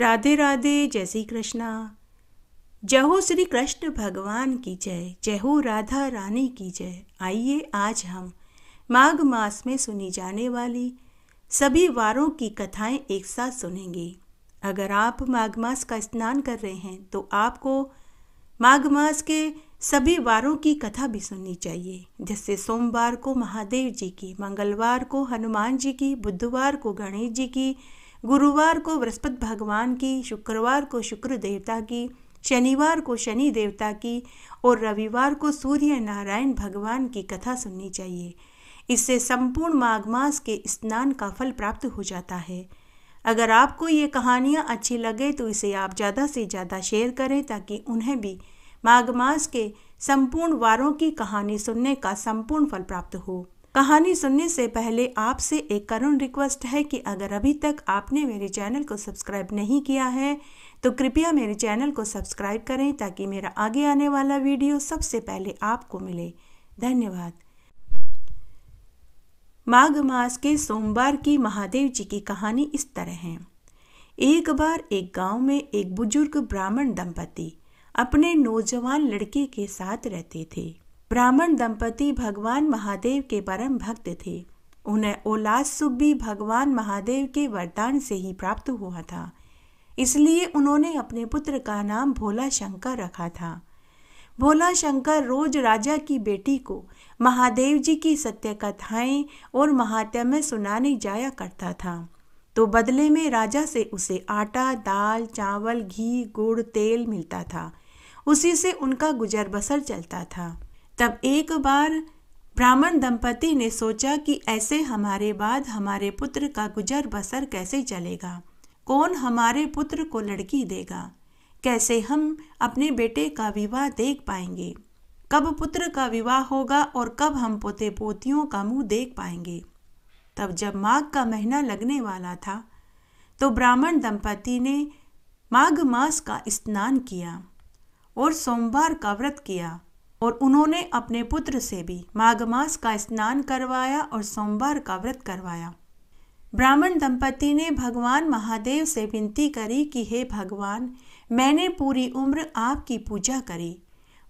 राधे राधे जय श्री कृष्णा जय हो श्री कृष्ण भगवान की जय जय हो राधा रानी की जय आइए आज हम माघ मास में सुनी जाने वाली सभी वारों की कथाएं एक साथ सुनेंगे अगर आप माघ मास का स्नान कर रहे हैं तो आपको माघ मास के सभी वारों की कथा भी सुननी चाहिए जैसे सोमवार को महादेव जी की मंगलवार को हनुमान जी की बुधवार को गणेश जी की गुरुवार को बृहस्पति भगवान की शुक्रवार को शुक्र देवता की शनिवार को शनि देवता की और रविवार को सूर्य नारायण भगवान की कथा सुननी चाहिए इससे संपूर्ण माघ मास के स्नान का फल प्राप्त हो जाता है अगर आपको ये कहानियाँ अच्छी लगे तो इसे आप ज़्यादा से ज़्यादा शेयर करें ताकि उन्हें भी माघ मास के संपूर्ण वारों की कहानी सुनने का संपूर्ण फल प्राप्त हो कहानी सुनने से पहले आपसे एक करुण रिक्वेस्ट है कि अगर अभी तक आपने मेरे चैनल को सब्सक्राइब नहीं किया है तो कृपया मेरे चैनल को सब्सक्राइब करें ताकि मेरा आगे आने वाला वीडियो सबसे पहले आपको मिले धन्यवाद माघ मास के सोमवार की महादेव जी की कहानी इस तरह है एक बार एक गांव में एक बुजुर्ग ब्राह्मण दंपति अपने नौजवान लड़के के साथ रहते थे ब्राह्मण दंपति भगवान महादेव के परम भक्त थे उन्हें ओलास सुख भी भगवान महादेव के वरदान से ही प्राप्त हुआ था इसलिए उन्होंने अपने पुत्र का नाम भोला शंकर रखा था भोला शंकर रोज राजा की बेटी को महादेव जी की सत्य कथाएं और महात्म्य सुनाने जाया करता था तो बदले में राजा से उसे आटा दाल चावल घी गुड़ तेल मिलता था उसी से उनका गुजर बसर चलता था तब एक बार ब्राह्मण दंपति ने सोचा कि ऐसे हमारे बाद हमारे पुत्र का गुजर बसर कैसे चलेगा कौन हमारे पुत्र को लड़की देगा कैसे हम अपने बेटे का विवाह देख पाएंगे कब पुत्र का विवाह होगा और कब हम पोते पोतियों का मुंह देख पाएंगे तब जब माघ का महीना लगने वाला था तो ब्राह्मण दंपति ने माघ मास का स्नान किया और सोमवार का व्रत किया और उन्होंने अपने पुत्र से भी माघ मास का स्नान करवाया और सोमवार का व्रत करवाया ब्राह्मण दंपति ने भगवान महादेव से विनती करी कि हे भगवान मैंने पूरी उम्र आपकी पूजा करी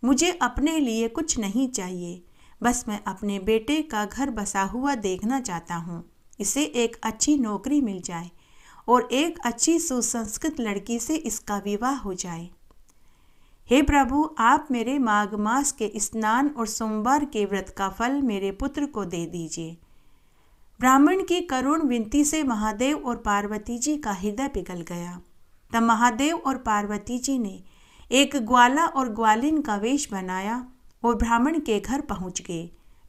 मुझे अपने लिए कुछ नहीं चाहिए बस मैं अपने बेटे का घर बसा हुआ देखना चाहता हूँ इसे एक अच्छी नौकरी मिल जाए और एक अच्छी सुसंस्कृत लड़की से इसका विवाह हो जाए हे प्रभु आप मेरे माघ मास के स्नान और सोमवार के व्रत का फल मेरे पुत्र को दे दीजिए ब्राह्मण की करुण विनती से महादेव और पार्वती जी का हृदय पिघल गया तब महादेव और पार्वती जी ने एक ग्वाला और ग्वालिन का वेश बनाया और ब्राह्मण के घर पहुंच गए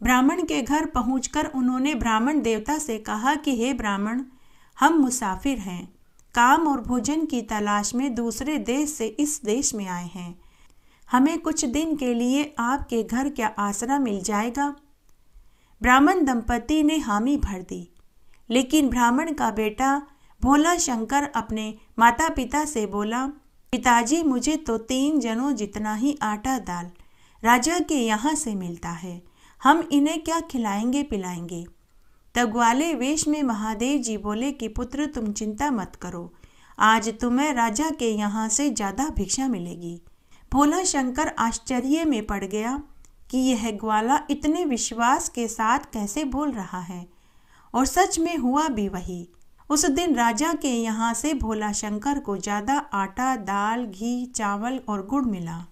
ब्राह्मण के घर पहुंचकर उन्होंने ब्राह्मण देवता से कहा कि हे ब्राह्मण हम मुसाफिर हैं काम और भोजन की तलाश में दूसरे देश से इस देश में आए हैं हमें कुछ दिन के लिए आपके घर क्या आसरा मिल जाएगा ब्राह्मण दंपति ने हामी भर दी लेकिन ब्राह्मण का बेटा भोला शंकर अपने माता पिता से बोला पिताजी मुझे तो तीन जनों जितना ही आटा दाल राजा के यहाँ से मिलता है हम इन्हें क्या खिलाएंगे पिलाएंगे तब ग्वाले वेश में महादेव जी बोले कि पुत्र तुम चिंता मत करो आज तुम्हें राजा के यहाँ से ज़्यादा भिक्षा मिलेगी भोला शंकर आश्चर्य में पड़ गया कि यह ग्वाला इतने विश्वास के साथ कैसे बोल रहा है और सच में हुआ भी वही उस दिन राजा के यहाँ से भोला शंकर को ज़्यादा आटा दाल घी चावल और गुड़ मिला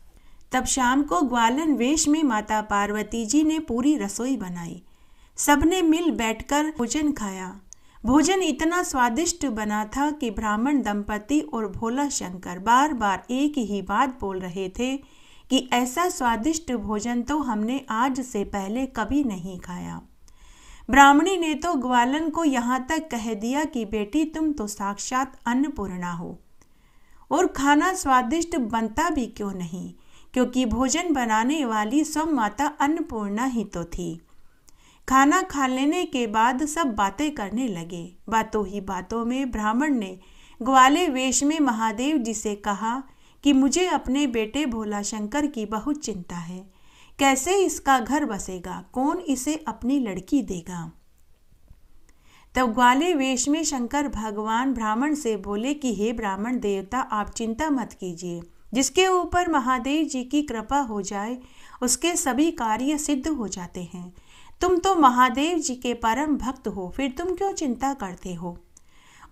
तब शाम को ग्वालन वेश में माता पार्वती जी ने पूरी रसोई बनाई सबने मिल बैठकर भोजन खाया भोजन इतना स्वादिष्ट बना था कि ब्राह्मण दंपति और भोला शंकर बार बार एक ही बात बोल रहे थे कि ऐसा स्वादिष्ट भोजन तो हमने आज से पहले कभी नहीं खाया ब्राह्मणी ने तो ग्वालन को यहाँ तक कह दिया कि बेटी तुम तो साक्षात अन्नपूर्णा हो और खाना स्वादिष्ट बनता भी क्यों नहीं क्योंकि भोजन बनाने वाली सब माता अन्नपूर्णा ही तो थी खाना खा लेने के बाद सब बातें करने लगे बातों ही बातों में ब्राह्मण ने ग्वाले वेश में महादेव जी से कहा कि मुझे अपने बेटे भोला शंकर की बहुत चिंता है कैसे इसका घर बसेगा कौन इसे अपनी लड़की देगा तब ग्वाले वेश में शंकर भगवान ब्राह्मण से बोले कि हे ब्राह्मण देवता आप चिंता मत कीजिए जिसके ऊपर महादेव जी की कृपा हो जाए उसके सभी कार्य सिद्ध हो जाते हैं तुम तो महादेव जी के परम भक्त हो फिर तुम क्यों चिंता करते हो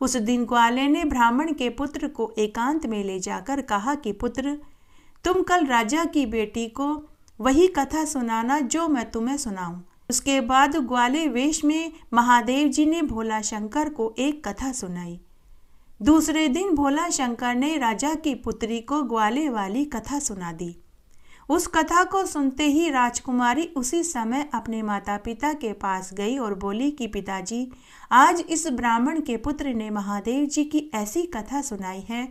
उस दिन ग्वाले ने ब्राह्मण के पुत्र को एकांत में ले जाकर कहा कि पुत्र तुम कल राजा की बेटी को वही कथा सुनाना जो मैं तुम्हें सुनाऊं उसके बाद ग्वाले वेश में महादेव जी ने भोला शंकर को एक कथा सुनाई दूसरे दिन भोला शंकर ने राजा की पुत्री को ग्वाले वाली कथा सुना दी उस कथा को सुनते ही राजकुमारी उसी समय अपने माता पिता के पास गई और बोली कि पिताजी आज इस ब्राह्मण के पुत्र ने महादेव जी की ऐसी कथा सुनाई है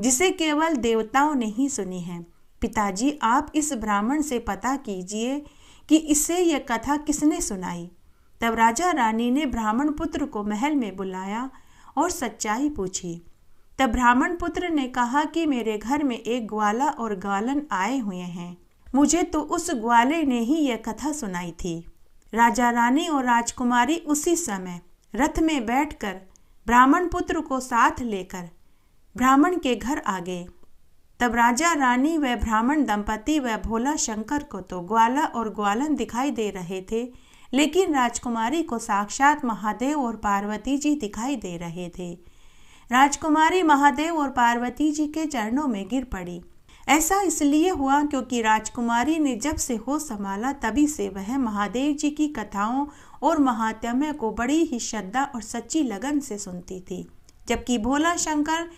जिसे केवल देवताओं ने ही सुनी है पिताजी आप इस ब्राह्मण से पता कीजिए कि इससे यह कथा किसने सुनाई तब राजा रानी ने ब्राह्मण पुत्र को महल में बुलाया और सच्चाई पूछी तब ब्राह्मण पुत्र ने कहा कि मेरे घर में एक ग्वाला और ग्वालन आए हुए हैं मुझे तो उस ग्वाले ने ही यह कथा सुनाई थी राजा रानी और राजकुमारी उसी समय रथ में बैठकर ब्राह्मण पुत्र को साथ लेकर ब्राह्मण के घर आ गए तब राजा रानी व ब्राह्मण दंपति व भोला शंकर को तो ग्वाला और ग्वालन दिखाई दे रहे थे लेकिन राजकुमारी को साक्षात महादेव और पार्वती जी दिखाई दे रहे थे राजकुमारी महादेव और पार्वती जी के चरणों में गिर पड़ी ऐसा इसलिए हुआ क्योंकि राजकुमारी ने जब से हो संभाला तभी से वह महादेव जी की कथाओं और महात्म्य को बड़ी ही श्रद्धा और सच्ची लगन से सुनती थी जबकि भोला शंकर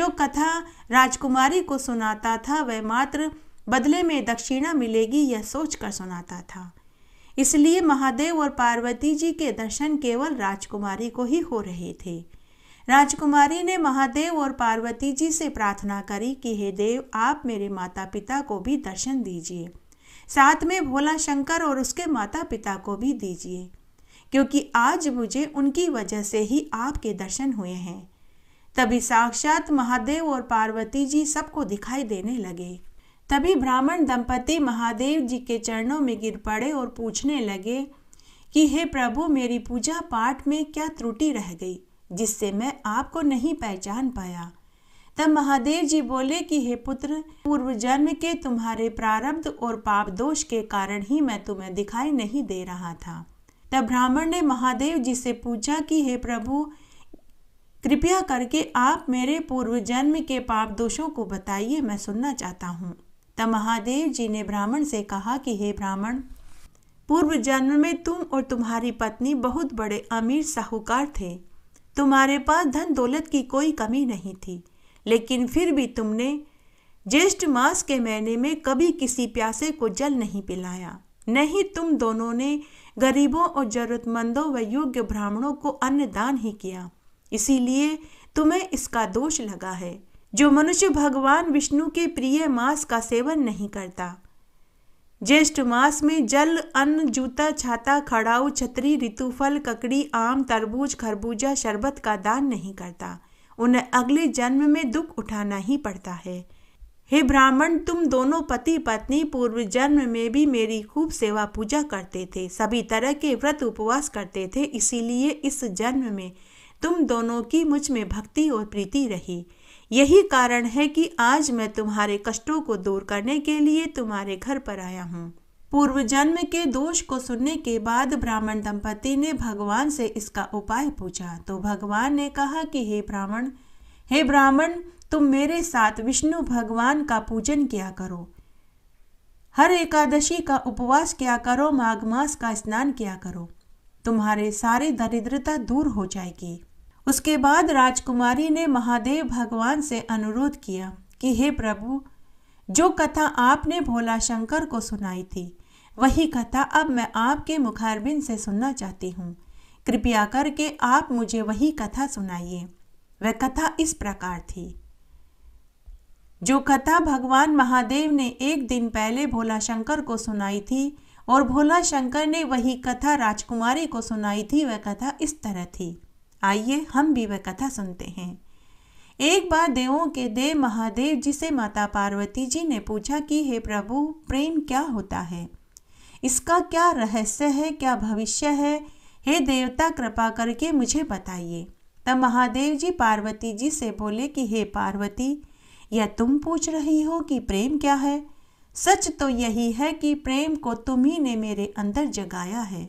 जो कथा राजकुमारी को सुनाता था वह मात्र बदले में दक्षिणा मिलेगी यह सोचकर सुनाता था इसलिए महादेव और पार्वती जी के दर्शन केवल राजकुमारी को ही हो रहे थे राजकुमारी ने महादेव और पार्वती जी से प्रार्थना करी कि हे देव आप मेरे माता पिता को भी दर्शन दीजिए साथ में भोला शंकर और उसके माता पिता को भी दीजिए क्योंकि आज मुझे उनकी वजह से ही आपके दर्शन हुए हैं तभी साक्षात महादेव और पार्वती जी सबको दिखाई देने लगे तभी ब्राह्मण दंपति महादेव जी के चरणों में गिर पड़े और पूछने लगे कि हे प्रभु मेरी पूजा पाठ में क्या त्रुटि रह गई जिससे मैं आपको नहीं पहचान पाया तब महादेव जी बोले कि हे पुत्र पूर्व जन्म के तुम्हारे प्रारब्ध और पाप दोष के कारण ही मैं तुम्हें दिखाई नहीं दे रहा था तब ब्राह्मण ने महादेव जी से पूछा कि हे प्रभु कृपया करके आप मेरे पूर्व जन्म के पाप दोषों को बताइए मैं सुनना चाहता हूँ तब महादेव जी ने ब्राह्मण से कहा कि हे ब्राह्मण पूर्व जन्म में तुम और तुम्हारी पत्नी बहुत बड़े अमीर साहूकार थे तुम्हारे पास धन दौलत की कोई कमी नहीं थी लेकिन फिर भी तुमने ज्येष्ठ मास के महीने में कभी किसी प्यासे को जल नहीं पिलाया नहीं तुम दोनों ने गरीबों और जरूरतमंदों व योग्य ब्राह्मणों को अन्न दान ही किया इसीलिए तुम्हें इसका दोष लगा है जो मनुष्य भगवान विष्णु के प्रिय मास का सेवन नहीं करता ज्येष्ठ मास में जल अन्न जूता छाता खड़ाऊ छतरी ऋतुफल ककड़ी आम तरबूज खरबूजा शरबत का दान नहीं करता उन्हें अगले जन्म में दुख उठाना ही पड़ता है हे ब्राह्मण तुम दोनों पति पत्नी पूर्व जन्म में भी मेरी खूब सेवा पूजा करते थे सभी तरह के व्रत उपवास करते थे इसीलिए इस जन्म में तुम दोनों की मुझ में भक्ति और प्रीति रही यही कारण है कि आज मैं तुम्हारे कष्टों को दूर करने के लिए तुम्हारे घर पर आया हूँ पूर्व जन्म के दोष को सुनने के बाद ब्राह्मण दंपति ने भगवान से इसका उपाय पूछा तो भगवान ने कहा कि हे ब्राह्मण हे ब्राह्मण तुम मेरे साथ विष्णु भगवान का पूजन किया करो हर एकादशी का उपवास किया करो माघ मास का स्नान किया करो तुम्हारे सारे दरिद्रता दूर हो जाएगी उसके बाद राजकुमारी ने महादेव भगवान से अनुरोध किया कि हे प्रभु जो कथा आपने भोला शंकर को सुनाई थी वही कथा अब मैं आपके मुखारबिन से सुनना चाहती हूँ कृपया करके आप मुझे वही कथा सुनाइए वह कथा इस प्रकार थी जो कथा भगवान महादेव ने एक दिन पहले भोला शंकर को सुनाई थी और भोला शंकर ने वही कथा राजकुमारी को सुनाई थी वह कथा इस तरह थी आइए हम भी वह कथा सुनते हैं एक बार देवों के देव महादेव जी से माता पार्वती जी ने पूछा कि हे प्रभु प्रेम क्या होता है इसका क्या रहस्य है क्या भविष्य है हे देवता कृपा करके मुझे बताइए तब महादेव जी पार्वती जी से बोले कि हे पार्वती यह तुम पूछ रही हो कि प्रेम क्या है सच तो यही है कि प्रेम को तुम्ही ने मेरे अंदर जगाया है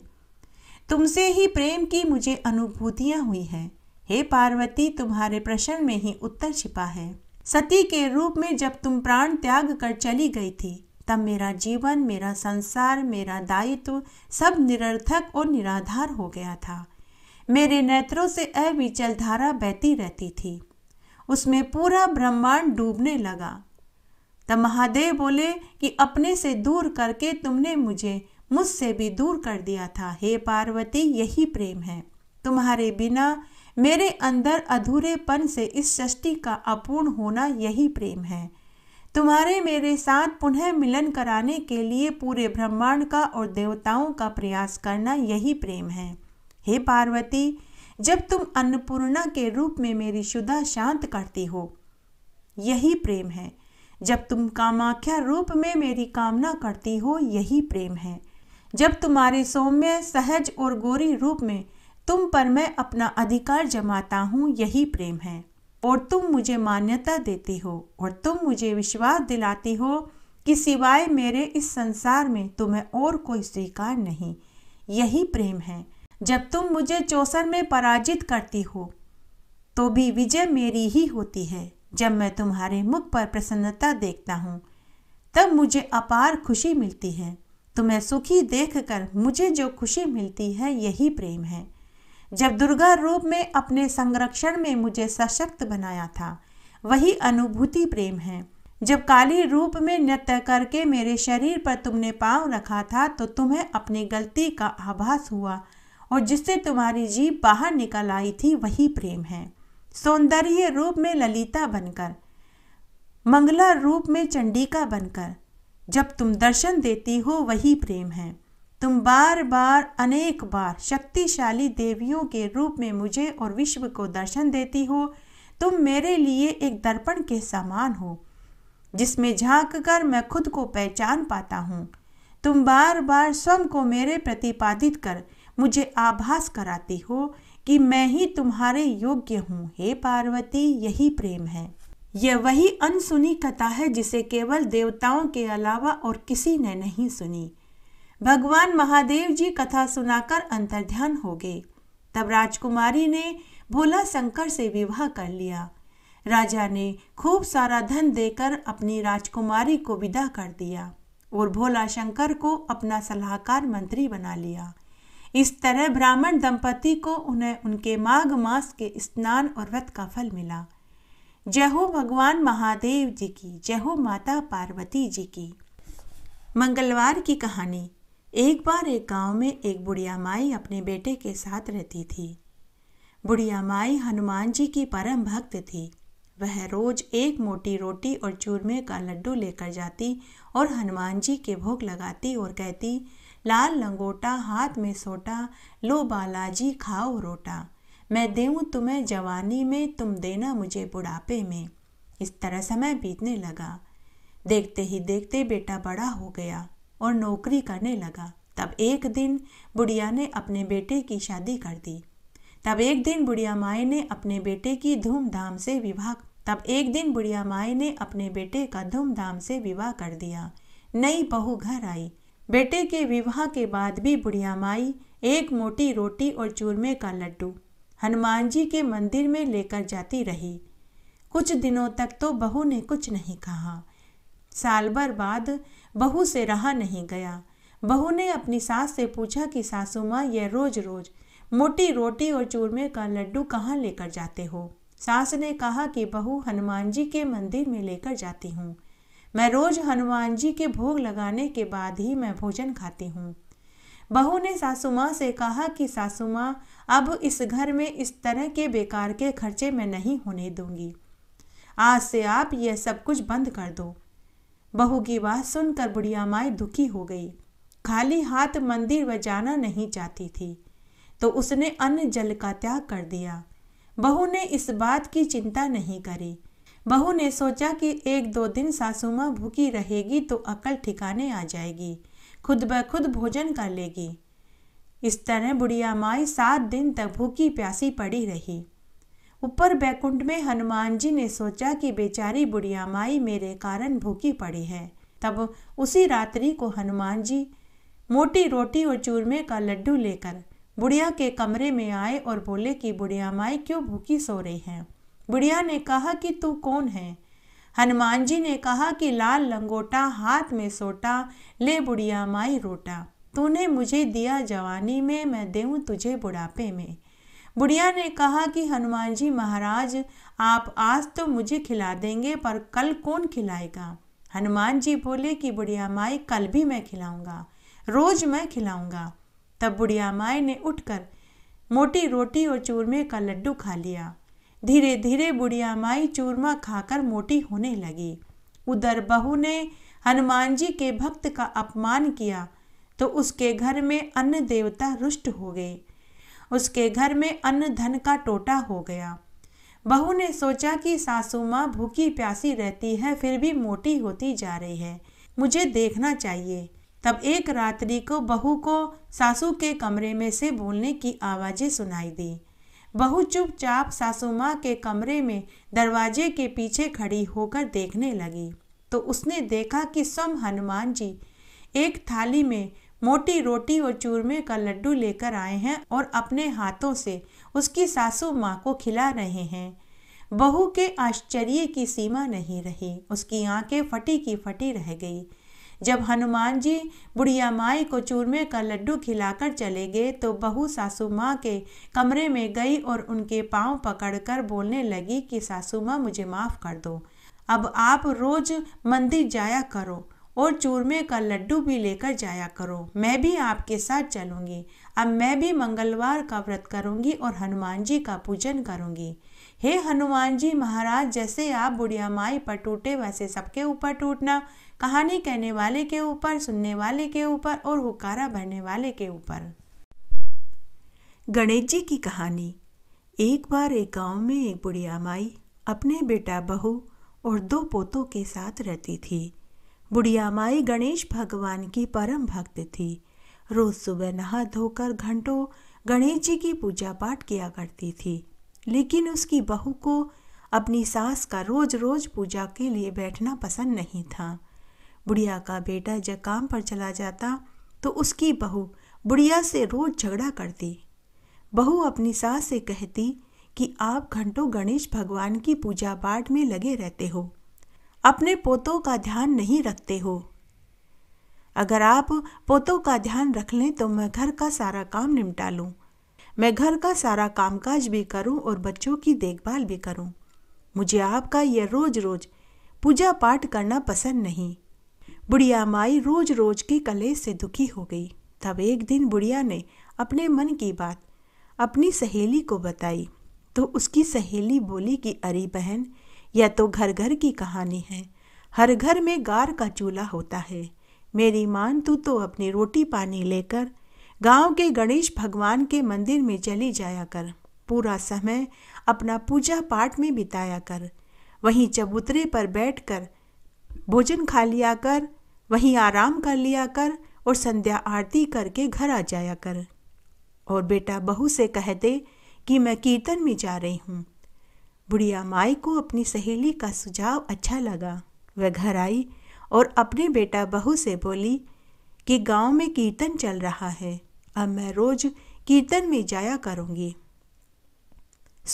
तुमसे ही प्रेम की मुझे अनुभूतियाँ हुई हैं हे पार्वती तुम्हारे प्रश्न में ही उत्तर छिपा है सती के रूप में जब तुम प्राण त्याग कर चली गई थी तब मेरा जीवन मेरा संसार मेरा दायित्व सब निरर्थक और निराधार हो गया था मेरे नेत्रों से अविचल धारा बहती रहती थी उसमें पूरा ब्रह्मांड डूबने लगा तब महादेव बोले कि अपने से दूर करके तुमने मुझे मुझसे भी दूर कर दिया था हे पार्वती यही प्रेम है तुम्हारे बिना मेरे अंदर अधूरेपन से इस सृष्टि का अपूर्ण होना यही प्रेम है तुम्हारे मेरे साथ पुनः मिलन कराने के लिए पूरे ब्रह्मांड का और देवताओं का प्रयास करना यही प्रेम है हे पार्वती जब तुम अन्नपूर्णा के रूप में मेरी शुदा शांत करती हो यही प्रेम है जब तुम कामाख्या रूप में मेरी कामना करती हो यही प्रेम है जब तुम्हारे सौम्य सहज और गोरी रूप में तुम पर मैं अपना अधिकार जमाता हूँ यही प्रेम है और तुम मुझे मान्यता देते हो और तुम मुझे विश्वास दिलाती हो कि सिवाय मेरे इस संसार में तुम्हें और कोई स्वीकार नहीं यही प्रेम है जब तुम मुझे चौसर में पराजित करती हो तो भी विजय मेरी ही होती है जब मैं तुम्हारे मुख पर प्रसन्नता देखता हूँ तब मुझे अपार खुशी मिलती है तुम्हें तो सुखी देखकर मुझे जो खुशी मिलती है यही प्रेम है जब दुर्गा रूप में अपने संरक्षण में मुझे सशक्त बनाया था वही अनुभूति प्रेम है जब काली रूप में नृत्य करके मेरे शरीर पर तुमने पांव रखा था तो तुम्हें अपनी गलती का आभास हुआ और जिससे तुम्हारी जीव बाहर निकल आई थी वही प्रेम है सौंदर्य रूप में ललिता बनकर मंगला रूप में चंडिका बनकर जब तुम दर्शन देती हो वही प्रेम है तुम बार बार अनेक बार शक्तिशाली देवियों के रूप में मुझे और विश्व को दर्शन देती हो तुम मेरे लिए एक दर्पण के समान हो जिसमें झाँक कर मैं खुद को पहचान पाता हूँ तुम बार बार स्वयं को मेरे प्रतिपादित कर मुझे आभास कराती हो कि मैं ही तुम्हारे योग्य हूँ हे पार्वती यही प्रेम है यह वही अनसुनी कथा है जिसे केवल देवताओं के अलावा और किसी ने नहीं सुनी भगवान महादेव जी कथा सुनाकर अंतर्ध्यान हो गए तब राजकुमारी ने भोला शंकर से विवाह कर लिया राजा ने खूब सारा धन देकर अपनी राजकुमारी को विदा कर दिया और भोला शंकर को अपना सलाहकार मंत्री बना लिया इस तरह ब्राह्मण दंपति को उन्हें उनके माघ मास के स्नान और व्रत का फल मिला जय हो भगवान महादेव जी की जय हो माता पार्वती जी की मंगलवार की कहानी एक बार एक गांव में एक बुढ़िया माई अपने बेटे के साथ रहती थी बुढ़िया माई हनुमान जी की परम भक्त थी वह रोज एक मोटी रोटी और चूरमे का लड्डू लेकर जाती और हनुमान जी के भोग लगाती और कहती लाल लंगोटा हाथ में सोटा लो बालाजी खाओ रोटा मैं देऊँ तुम्हें जवानी में तुम देना मुझे बुढ़ापे में इस तरह समय बीतने लगा देखते ही देखते बेटा बड़ा हो गया और नौकरी करने लगा तब एक दिन बुढ़िया ने अपने बेटे की शादी कर दी तब एक दिन बुढ़िया माए ने अपने बेटे की धूमधाम से विवाह तब एक दिन बुढ़िया माए ने अपने बेटे का धूमधाम से विवाह कर दिया नई बहू घर आई बेटे के विवाह के बाद भी बुढ़िया माई एक मोटी रोटी और चूरमे का लड्डू हनुमान जी के मंदिर में लेकर जाती रही कुछ दिनों तक तो बहू ने कुछ नहीं कहा साल भर बाद बहू से रहा नहीं गया बहू ने अपनी सास से पूछा कि सासू माँ यह रोज रोज मोटी रोटी और चूरमे का लड्डू कहाँ लेकर जाते हो सास ने कहा कि बहू हनुमान जी के मंदिर में लेकर जाती हूँ मैं रोज हनुमान जी के भोग लगाने के बाद ही मैं भोजन खाती हूँ बहू ने सासू माँ से कहा कि सासू माँ अब इस घर में इस तरह के बेकार के खर्चे मैं नहीं होने दूंगी आज से आप यह सब कुछ बंद कर दो बहू की बात सुनकर बुढ़िया माई दुखी हो गई खाली हाथ मंदिर व जाना नहीं चाहती थी तो उसने अन्न जल का त्याग कर दिया बहू ने इस बात की चिंता नहीं करी बहू ने सोचा कि एक दो दिन सासू माँ भूखी रहेगी तो अकल ठिकाने आ जाएगी खुद ब खुद भोजन कर लेगी इस तरह बुढ़िया माई सात दिन तक भूखी प्यासी पड़ी रही ऊपर बैकुंठ में हनुमान जी ने सोचा कि बेचारी बुढ़िया माई मेरे कारण भूखी पड़ी है तब उसी रात्रि को हनुमान जी मोटी रोटी और चूरमे का लड्डू लेकर बुढ़िया के कमरे में आए और बोले कि बुढ़िया माई क्यों भूखी सो रही हैं बुढ़िया ने कहा कि तू कौन है हनुमान जी ने कहा कि लाल लंगोटा हाथ में सोटा ले बुढ़िया माई रोटा तूने मुझे दिया जवानी में मैं देऊँ तुझे बुढ़ापे में बुढ़िया ने कहा कि हनुमान जी महाराज आप आज तो मुझे खिला देंगे पर कल कौन खिलाएगा हनुमान जी बोले कि बुढ़िया माई कल भी मैं खिलाऊंगा रोज मैं खिलाऊंगा तब बुढ़िया माई ने उठकर मोटी रोटी और चूरमे का लड्डू खा लिया धीरे धीरे बुढ़िया माई चूरमा खाकर मोटी होने लगी उधर बहू ने हनुमान जी के भक्त का अपमान किया तो उसके घर में अन्न देवता रुष्ट हो गए उसके घर में अन्न धन का टोटा हो गया बहू ने सोचा कि सासू माँ भूखी प्यासी रहती है फिर भी मोटी होती जा रही है मुझे देखना चाहिए तब एक रात्रि को बहू को सासू के कमरे में से बोलने की आवाज़ें सुनाई दी बहु चुपचाप सासू माँ के कमरे में दरवाजे के पीछे खड़ी होकर देखने लगी तो उसने देखा कि स्वम हनुमान जी एक थाली में मोटी रोटी और चूरमे का लड्डू लेकर आए हैं और अपने हाथों से उसकी सासू माँ को खिला रहे हैं बहू के आश्चर्य की सीमा नहीं रही उसकी आंखें फटी की फटी रह गई जब हनुमान जी बुढ़िया माई को चूरमे का लड्डू खिलाकर चले गए तो बहू सासू माँ के कमरे में गई और उनके पाँव पकड़कर बोलने लगी कि सासू माँ मुझे माफ़ कर दो अब आप रोज मंदिर जाया करो और चूरमे का लड्डू भी लेकर जाया करो मैं भी आपके साथ चलूँगी अब मैं भी मंगलवार का व्रत करूँगी और हनुमान जी का पूजन करूँगी हे हनुमान जी महाराज जैसे आप बुढ़िया माई पर टूटे वैसे सबके ऊपर टूटना कहानी कहने वाले के ऊपर सुनने वाले के ऊपर और हुकारा भरने वाले के ऊपर गणेश जी की कहानी एक बार एक गांव में एक बुढ़िया माई अपने बेटा बहू और दो पोतों के साथ रहती थी बुढ़िया माई गणेश भगवान की परम भक्त थी रोज सुबह नहा धोकर घंटों गणेश जी की पूजा पाठ किया करती थी लेकिन उसकी बहू को अपनी सास का रोज रोज पूजा के लिए बैठना पसंद नहीं था बुढ़िया का बेटा जब काम पर चला जाता तो उसकी बहू बुढ़िया से रोज झगड़ा करती बहू अपनी सास से कहती कि आप घंटों गणेश भगवान की पूजा पाठ में लगे रहते हो अपने पोतों का ध्यान नहीं रखते हो अगर आप पोतों का ध्यान रख लें तो मैं घर का सारा काम निपटा लूँ मैं घर का सारा कामकाज भी करूँ और बच्चों की देखभाल भी करूँ मुझे आपका यह रोज रोज पूजा पाठ करना पसंद नहीं बुढ़िया माई रोज रोज के कले से दुखी हो गई तब एक दिन बुढ़िया ने अपने मन की बात अपनी सहेली को बताई तो उसकी सहेली बोली कि अरे बहन यह तो घर घर की कहानी है हर घर में गार का चूल्हा होता है मेरी मान तू तो अपनी रोटी पानी लेकर गांव के गणेश भगवान के मंदिर में चली जाया कर पूरा समय अपना पूजा पाठ में बिताया कर वहीं चबूतरे पर बैठकर भोजन खा लिया कर वहीं आराम कर लिया कर और संध्या आरती करके घर आ जाया कर और बेटा बहू से कह दे कि मैं कीर्तन में जा रही हूँ बुढ़िया माई को अपनी सहेली का सुझाव अच्छा लगा वह घर आई और अपने बेटा बहू से बोली कि गांव में कीर्तन चल रहा है अब मैं रोज कीर्तन में जाया करूँगी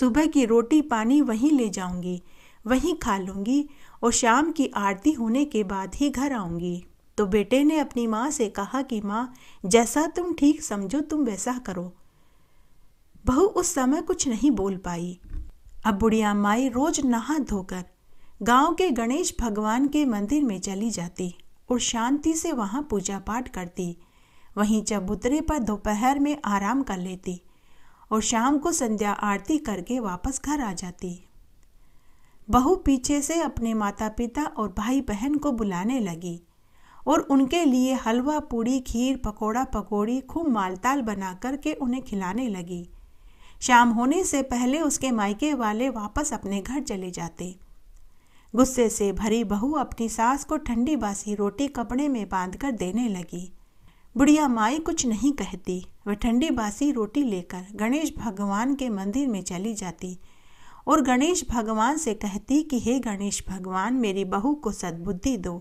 सुबह की रोटी पानी वहीं ले जाऊँगी वहीं खा लूँगी और शाम की आरती होने के बाद ही घर आऊँगी तो बेटे ने अपनी माँ से कहा कि माँ जैसा तुम ठीक समझो तुम वैसा करो बहू उस समय कुछ नहीं बोल पाई अब बुढ़िया माई रोज नहा धोकर गांव के गणेश भगवान के मंदिर में चली जाती और शांति से वहाँ पूजा पाठ करती वहीं चबूतरे पर दोपहर में आराम कर लेती और शाम को संध्या आरती करके वापस घर आ जाती बहू पीछे से अपने माता पिता और भाई बहन को बुलाने लगी और उनके लिए हलवा पूड़ी खीर पकोड़ा पकोड़ी खूब मालताल बना कर के उन्हें खिलाने लगी शाम होने से पहले उसके मायके वाले वापस अपने घर चले जाते गुस्से से भरी बहू अपनी सास को ठंडी बासी रोटी कपड़े में बांध कर देने लगी बुढ़िया माई कुछ नहीं कहती वह ठंडी बासी रोटी लेकर गणेश भगवान के मंदिर में चली जाती और गणेश भगवान से कहती कि हे गणेश भगवान मेरी बहू को सद्बुद्धि दो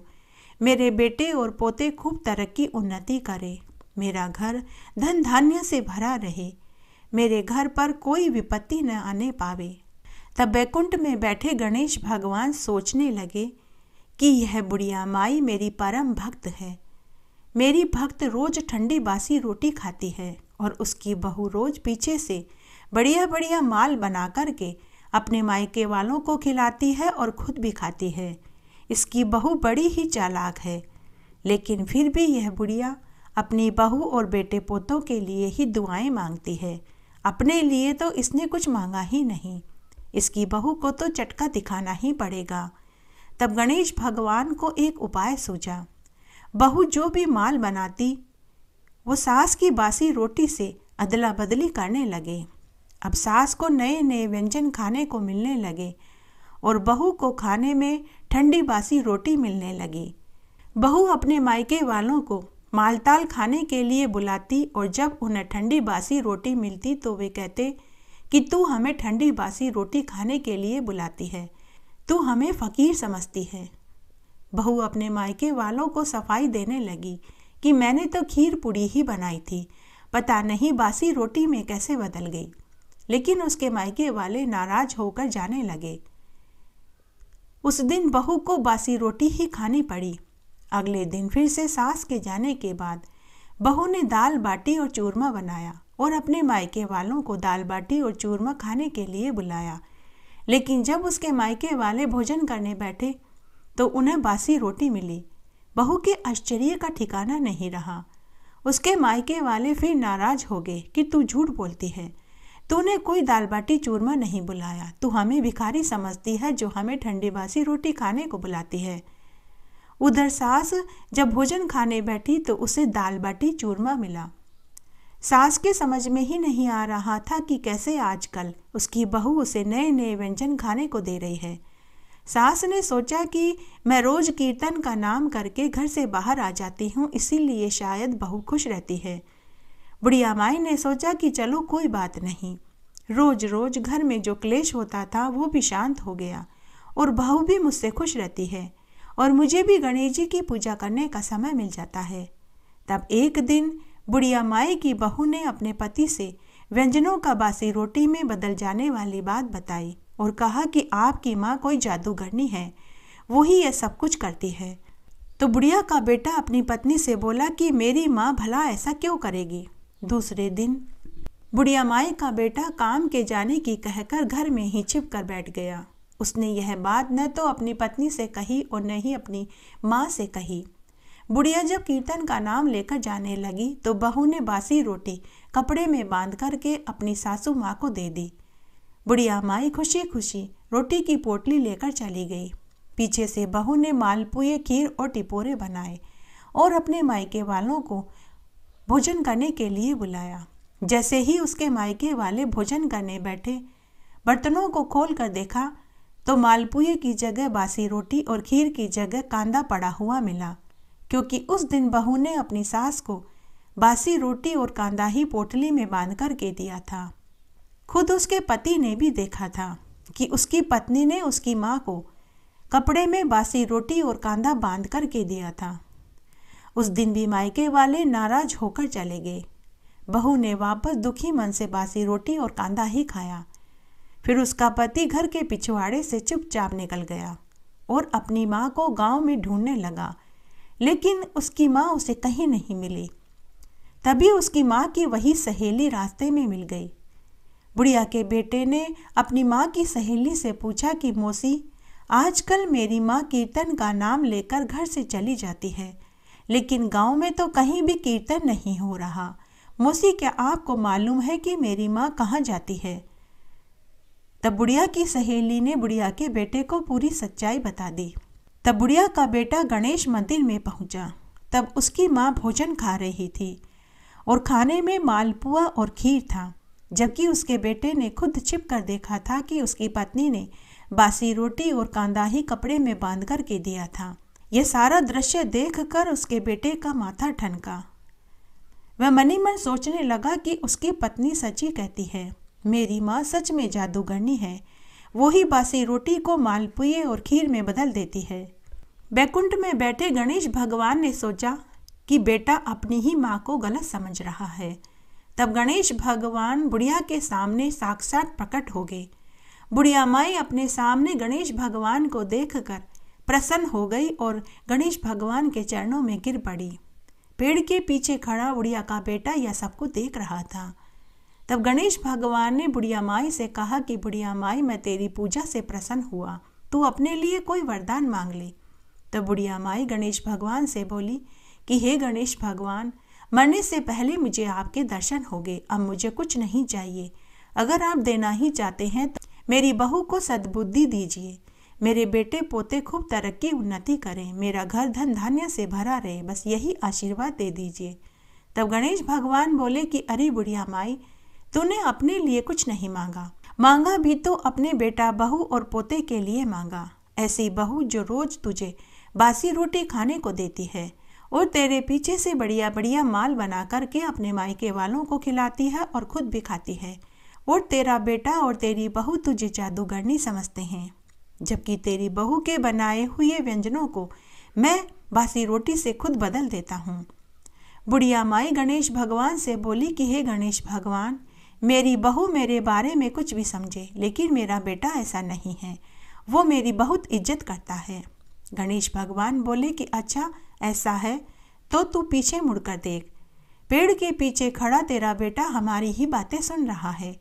मेरे बेटे और पोते खूब तरक्की उन्नति करें मेरा घर धन धान्य से भरा रहे मेरे घर पर कोई विपत्ति न आने पावे तब बैकुंठ में बैठे गणेश भगवान सोचने लगे कि यह बुढ़िया माई मेरी परम भक्त है मेरी भक्त रोज ठंडी बासी रोटी खाती है और उसकी बहू रोज पीछे से बढ़िया बढ़िया माल बना कर के अपने मायके वालों को खिलाती है और खुद भी खाती है इसकी बहू बड़ी ही चालाक है लेकिन फिर भी यह बुढ़िया अपनी बहू और बेटे पोतों के लिए ही दुआएं मांगती है अपने लिए तो इसने कुछ मांगा ही नहीं इसकी बहू को तो चटका दिखाना ही पड़ेगा तब गणेश भगवान को एक उपाय सोचा बहू जो भी माल बनाती वो सास की बासी रोटी से अदला बदली करने लगे अब सास को नए नए व्यंजन खाने को मिलने लगे और बहू को खाने में ठंडी बासी रोटी मिलने लगी बहू अपने मायके वालों को मालताल खाने के लिए बुलाती और जब उन्हें ठंडी बासी रोटी मिलती तो वे कहते कि तू हमें ठंडी बासी रोटी खाने के लिए बुलाती है तू हमें फ़कीर समझती है बहू अपने मायके वालों को सफाई देने लगी कि मैंने तो खीर पूड़ी ही बनाई थी पता नहीं बासी रोटी में कैसे बदल गई लेकिन उसके मायके वाले नाराज होकर जाने लगे उस दिन बहू को बासी रोटी ही खानी पड़ी अगले दिन फिर से सास के जाने के बाद बहू ने दाल बाटी और चूरमा बनाया और अपने मायके वालों को दाल बाटी और चूरमा खाने के लिए बुलाया लेकिन जब उसके मायके वाले भोजन करने बैठे तो उन्हें बासी रोटी मिली बहू के आश्चर्य का ठिकाना नहीं रहा उसके मायके वाले फिर नाराज हो गए कि तू झूठ बोलती है तूने कोई दाल बाटी चूरमा नहीं बुलाया तू हमें भिखारी समझती है जो हमें ठंडी बासी रोटी खाने को बुलाती है उधर सास जब भोजन खाने बैठी तो उसे दाल बाटी चूरमा मिला सास के समझ में ही नहीं आ रहा था कि कैसे आजकल उसकी बहू उसे नए नए व्यंजन खाने को दे रही है सास ने सोचा कि मैं रोज कीर्तन का नाम करके घर से बाहर आ जाती हूँ इसीलिए शायद बहू खुश रहती है बुढ़िया माई ने सोचा कि चलो कोई बात नहीं रोज रोज घर में जो क्लेश होता था वो भी शांत हो गया और बहू भी मुझसे खुश रहती है और मुझे भी गणेश जी की पूजा करने का समय मिल जाता है तब एक दिन बुढ़िया माई की बहू ने अपने पति से व्यंजनों का बासी रोटी में बदल जाने वाली बात बताई और कहा कि आपकी माँ कोई जादूगरनी है वही यह सब कुछ करती है तो बुढ़िया का बेटा अपनी पत्नी से बोला कि मेरी माँ भला ऐसा क्यों करेगी दूसरे दिन बुढ़िया माई का बेटा काम के जाने की कहकर घर में ही छिप कर बैठ गया उसने यह बात न तो अपनी पत्नी से कही और न ही अपनी माँ से कही बुढ़िया जब कीर्तन का नाम लेकर जाने लगी तो बहू ने बासी रोटी कपड़े में बांध करके अपनी सासू माँ को दे दी बुढ़िया माई खुशी खुशी रोटी की पोटली लेकर चली गई पीछे से बहू ने मालपुए खीर और टिपोरे बनाए और अपने मायके वालों को भोजन करने के लिए बुलाया जैसे ही उसके मायके वाले भोजन करने बैठे बर्तनों को खोल कर देखा तो मालपुए की जगह बासी रोटी और खीर की जगह कांदा पड़ा हुआ मिला क्योंकि उस दिन बहू ने अपनी सास को बासी रोटी और कांदा ही पोटली में बांध कर के दिया था खुद उसके पति ने भी देखा था कि उसकी पत्नी ने उसकी माँ को कपड़े में बासी रोटी और कांदा बांध कर के दिया था उस दिन भी मायके वाले नाराज होकर चले गए बहू ने वापस दुखी मन से बासी रोटी और कांदा ही खाया फिर उसका पति घर के पिछवाड़े से चुपचाप निकल गया और अपनी माँ को गांव में ढूंढने लगा लेकिन उसकी माँ उसे कहीं नहीं मिली तभी उसकी माँ की वही सहेली रास्ते में मिल गई बुढ़िया के बेटे ने अपनी माँ की सहेली से पूछा कि मौसी आजकल मेरी माँ कीर्तन का नाम लेकर घर से चली जाती है लेकिन गांव में तो कहीं भी कीर्तन नहीं हो रहा मौसी क्या आपको मालूम है कि मेरी माँ कहाँ जाती है तब बुढ़िया की सहेली ने बुढ़िया के बेटे को पूरी सच्चाई बता दी तब बुढ़िया का बेटा गणेश मंदिर में पहुंचा तब उसकी माँ भोजन खा रही थी और खाने में मालपुआ और खीर था जबकि उसके बेटे ने खुद छिप कर देखा था कि उसकी पत्नी ने बासी रोटी और ही कपड़े में बांध कर के दिया था ये सारा दृश्य देखकर उसके बेटे का माथा ठनका वह मनी मन सोचने लगा कि उसकी पत्नी सची कहती है मेरी माँ सच में जादूगरनी है वो ही बासी रोटी को मालपुए और खीर में बदल देती है बैकुंठ में बैठे गणेश भगवान ने सोचा कि बेटा अपनी ही माँ को गलत समझ रहा है तब गणेश भगवान बुढ़िया के सामने साक्षात प्रकट हो गए बुढ़िया माई अपने सामने गणेश भगवान को देखकर प्रसन्न हो गई और गणेश भगवान के चरणों में गिर पड़ी पेड़ के पीछे खड़ा बुढ़िया का बेटा यह सबको देख रहा था तब गणेश भगवान ने बुढ़िया माई से कहा कि बुढ़िया माई मैं तेरी पूजा से प्रसन्न हुआ तू अपने लिए कोई वरदान मांग ले तब बुढ़िया माई गणेश भगवान से बोली कि हे गणेश भगवान मरने से पहले मुझे आपके दर्शन हो गए अब मुझे कुछ नहीं चाहिए अगर आप देना ही चाहते हैं तो मेरी बहू को सद्बुद्धि दीजिए मेरे बेटे पोते खूब तरक्की उन्नति करें मेरा घर धन धान्य से भरा रहे बस यही आशीर्वाद दे दीजिए तब गणेश भगवान बोले कि अरे बुढ़िया माई तूने अपने लिए कुछ नहीं मांगा मांगा भी तो अपने बेटा बहू और पोते के लिए मांगा ऐसी बहू जो रोज तुझे बासी रोटी खाने को देती है और तेरे पीछे से बढ़िया बढ़िया माल बना करके अपने मायके वालों को खिलाती है और खुद भी खाती है और तेरा बेटा और तेरी बहू तुझे जादूगरनी समझते हैं जबकि तेरी बहू के बनाए हुए व्यंजनों को मैं बासी रोटी से खुद बदल देता हूँ बुढ़िया माई गणेश भगवान से बोली कि हे गणेश भगवान मेरी बहू मेरे बारे में कुछ भी समझे लेकिन मेरा बेटा ऐसा नहीं है वो मेरी बहुत इज्जत करता है गणेश भगवान बोले कि अच्छा ऐसा है तो तू पीछे मुड़कर देख पेड़ के पीछे खड़ा तेरा बेटा हमारी ही बातें सुन रहा है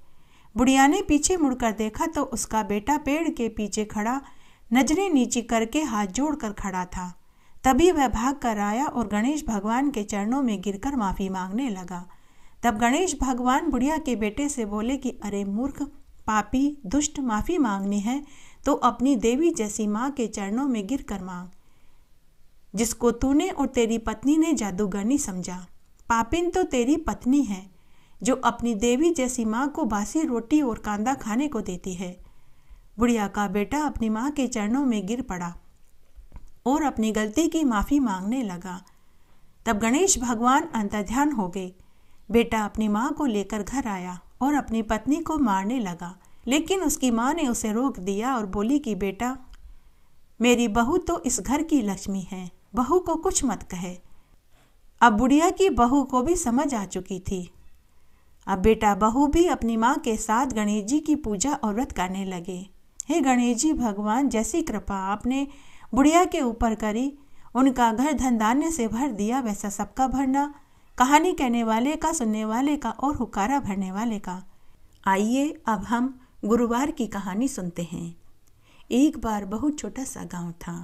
बुढ़िया ने पीछे मुड़कर देखा तो उसका बेटा पेड़ के पीछे खड़ा नजरें नीचे करके हाथ जोड़कर खड़ा था तभी वह भाग कर आया और गणेश भगवान के चरणों में गिरकर माफ़ी मांगने लगा तब गणेश भगवान बुढ़िया के बेटे से बोले कि अरे मूर्ख पापी दुष्ट माफ़ी मांगनी है तो अपनी देवी जैसी माँ के चरणों में गिर कर मांग जिसको तूने और तेरी पत्नी ने जादूगरनी समझा पापिन तो तेरी पत्नी है जो अपनी देवी जैसी माँ को बासी रोटी और कांदा खाने को देती है बुढ़िया का बेटा अपनी माँ के चरणों में गिर पड़ा और अपनी गलती की माफ़ी मांगने लगा तब गणेश भगवान अंतर्ध्यान हो गए बेटा अपनी माँ को लेकर घर आया और अपनी पत्नी को मारने लगा लेकिन उसकी माँ ने उसे रोक दिया और बोली कि बेटा मेरी बहू तो इस घर की लक्ष्मी है बहू को कुछ मत कहे अब बुढ़िया की बहू को भी समझ आ चुकी थी अब बेटा बहू भी अपनी माँ के साथ गणेश जी की पूजा और व्रत करने लगे हे गणेश जी भगवान जैसी कृपा आपने बुढ़िया के ऊपर करी उनका घर धन धान्य से भर दिया वैसा सबका भरना कहानी कहने वाले का सुनने वाले का और हुकारा भरने वाले का आइए अब हम गुरुवार की कहानी सुनते हैं एक बार बहुत छोटा सा गांव था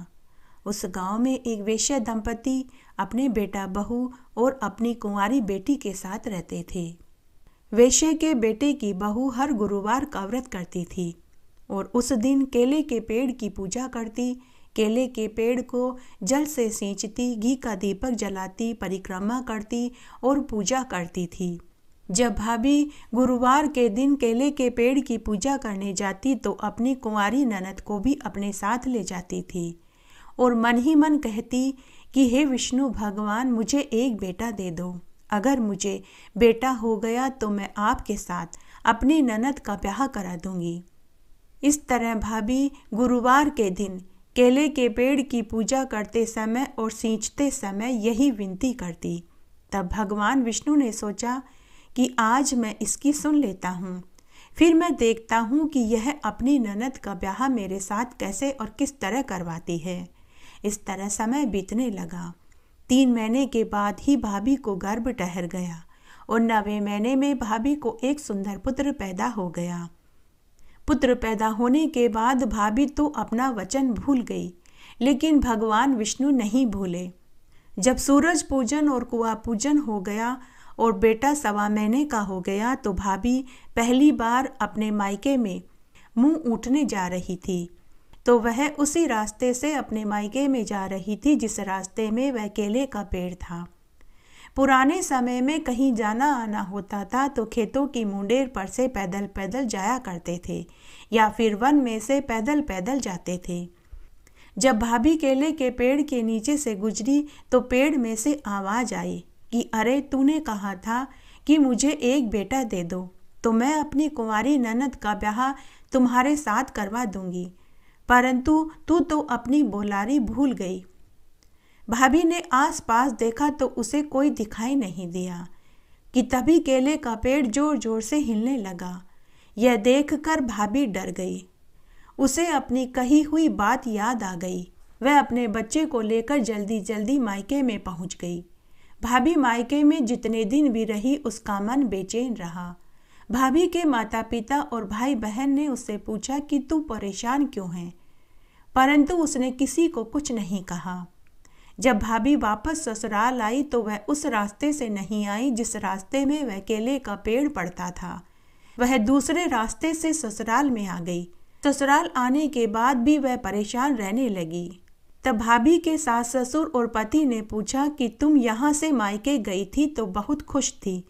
उस गांव में एक वेश्या दंपति अपने बेटा बहू और अपनी कुंवारी बेटी के साथ रहते थे वेश्य के बेटे की बहू हर गुरुवार का व्रत करती थी और उस दिन केले के पेड़ की पूजा करती केले के पेड़ को जल से सींचती घी का दीपक जलाती परिक्रमा करती और पूजा करती थी जब भाभी गुरुवार के दिन केले के पेड़ की पूजा करने जाती तो अपनी कुंवारी ननद को भी अपने साथ ले जाती थी और मन ही मन कहती कि हे विष्णु भगवान मुझे एक बेटा दे दो अगर मुझे बेटा हो गया तो मैं आपके साथ अपनी ननद का ब्याह करा दूंगी इस तरह भाभी गुरुवार के दिन केले के पेड़ की पूजा करते समय और सींचते समय यही विनती करती तब भगवान विष्णु ने सोचा कि आज मैं इसकी सुन लेता हूँ फिर मैं देखता हूँ कि यह अपनी ननद का ब्याह मेरे साथ कैसे और किस तरह करवाती है इस तरह समय बीतने लगा तीन महीने के बाद ही भाभी को गर्भ ठहर गया और नवे महीने में भाभी को एक सुंदर पुत्र पैदा हो गया पुत्र पैदा होने के बाद भाभी तो अपना वचन भूल गई लेकिन भगवान विष्णु नहीं भूले जब सूरज पूजन और कुआ पूजन हो गया और बेटा सवा महीने का हो गया तो भाभी पहली बार अपने मायके में मुंह उठने जा रही थी तो वह उसी रास्ते से अपने मायके में जा रही थी जिस रास्ते में वह केले का पेड़ था पुराने समय में कहीं जाना आना होता था तो खेतों की मुंडेर पर से पैदल पैदल जाया करते थे या फिर वन में से पैदल पैदल जाते थे जब भाभी केले के पेड़ के नीचे से गुजरी तो पेड़ में से आवाज़ आई कि अरे तूने कहा था कि मुझे एक बेटा दे दो तो मैं अपनी कुंवारी ननद का ब्याह तुम्हारे साथ करवा दूंगी परंतु तू तो अपनी बोलारी भूल गई भाभी ने आसपास देखा तो उसे कोई दिखाई नहीं दिया कि तभी केले का पेड़ जोर जोर से हिलने लगा यह देखकर भाभी डर गई उसे अपनी कही हुई बात याद आ गई वह अपने बच्चे को लेकर जल्दी जल्दी मायके में पहुंच गई भाभी मायके में जितने दिन भी रही उसका मन बेचैन रहा भाभी के माता पिता और भाई बहन ने उससे पूछा कि तू परेशान क्यों है परंतु उसने किसी को कुछ नहीं कहा जब भाभी वापस ससुराल आई तो वह उस रास्ते से नहीं आई जिस रास्ते में वह केले का पेड़ पड़ता था वह दूसरे रास्ते से ससुराल में आ गई ससुराल आने के बाद भी वह परेशान रहने लगी तब भाभी के सास ससुर और पति ने पूछा कि तुम यहाँ से मायके गई थी तो बहुत खुश थी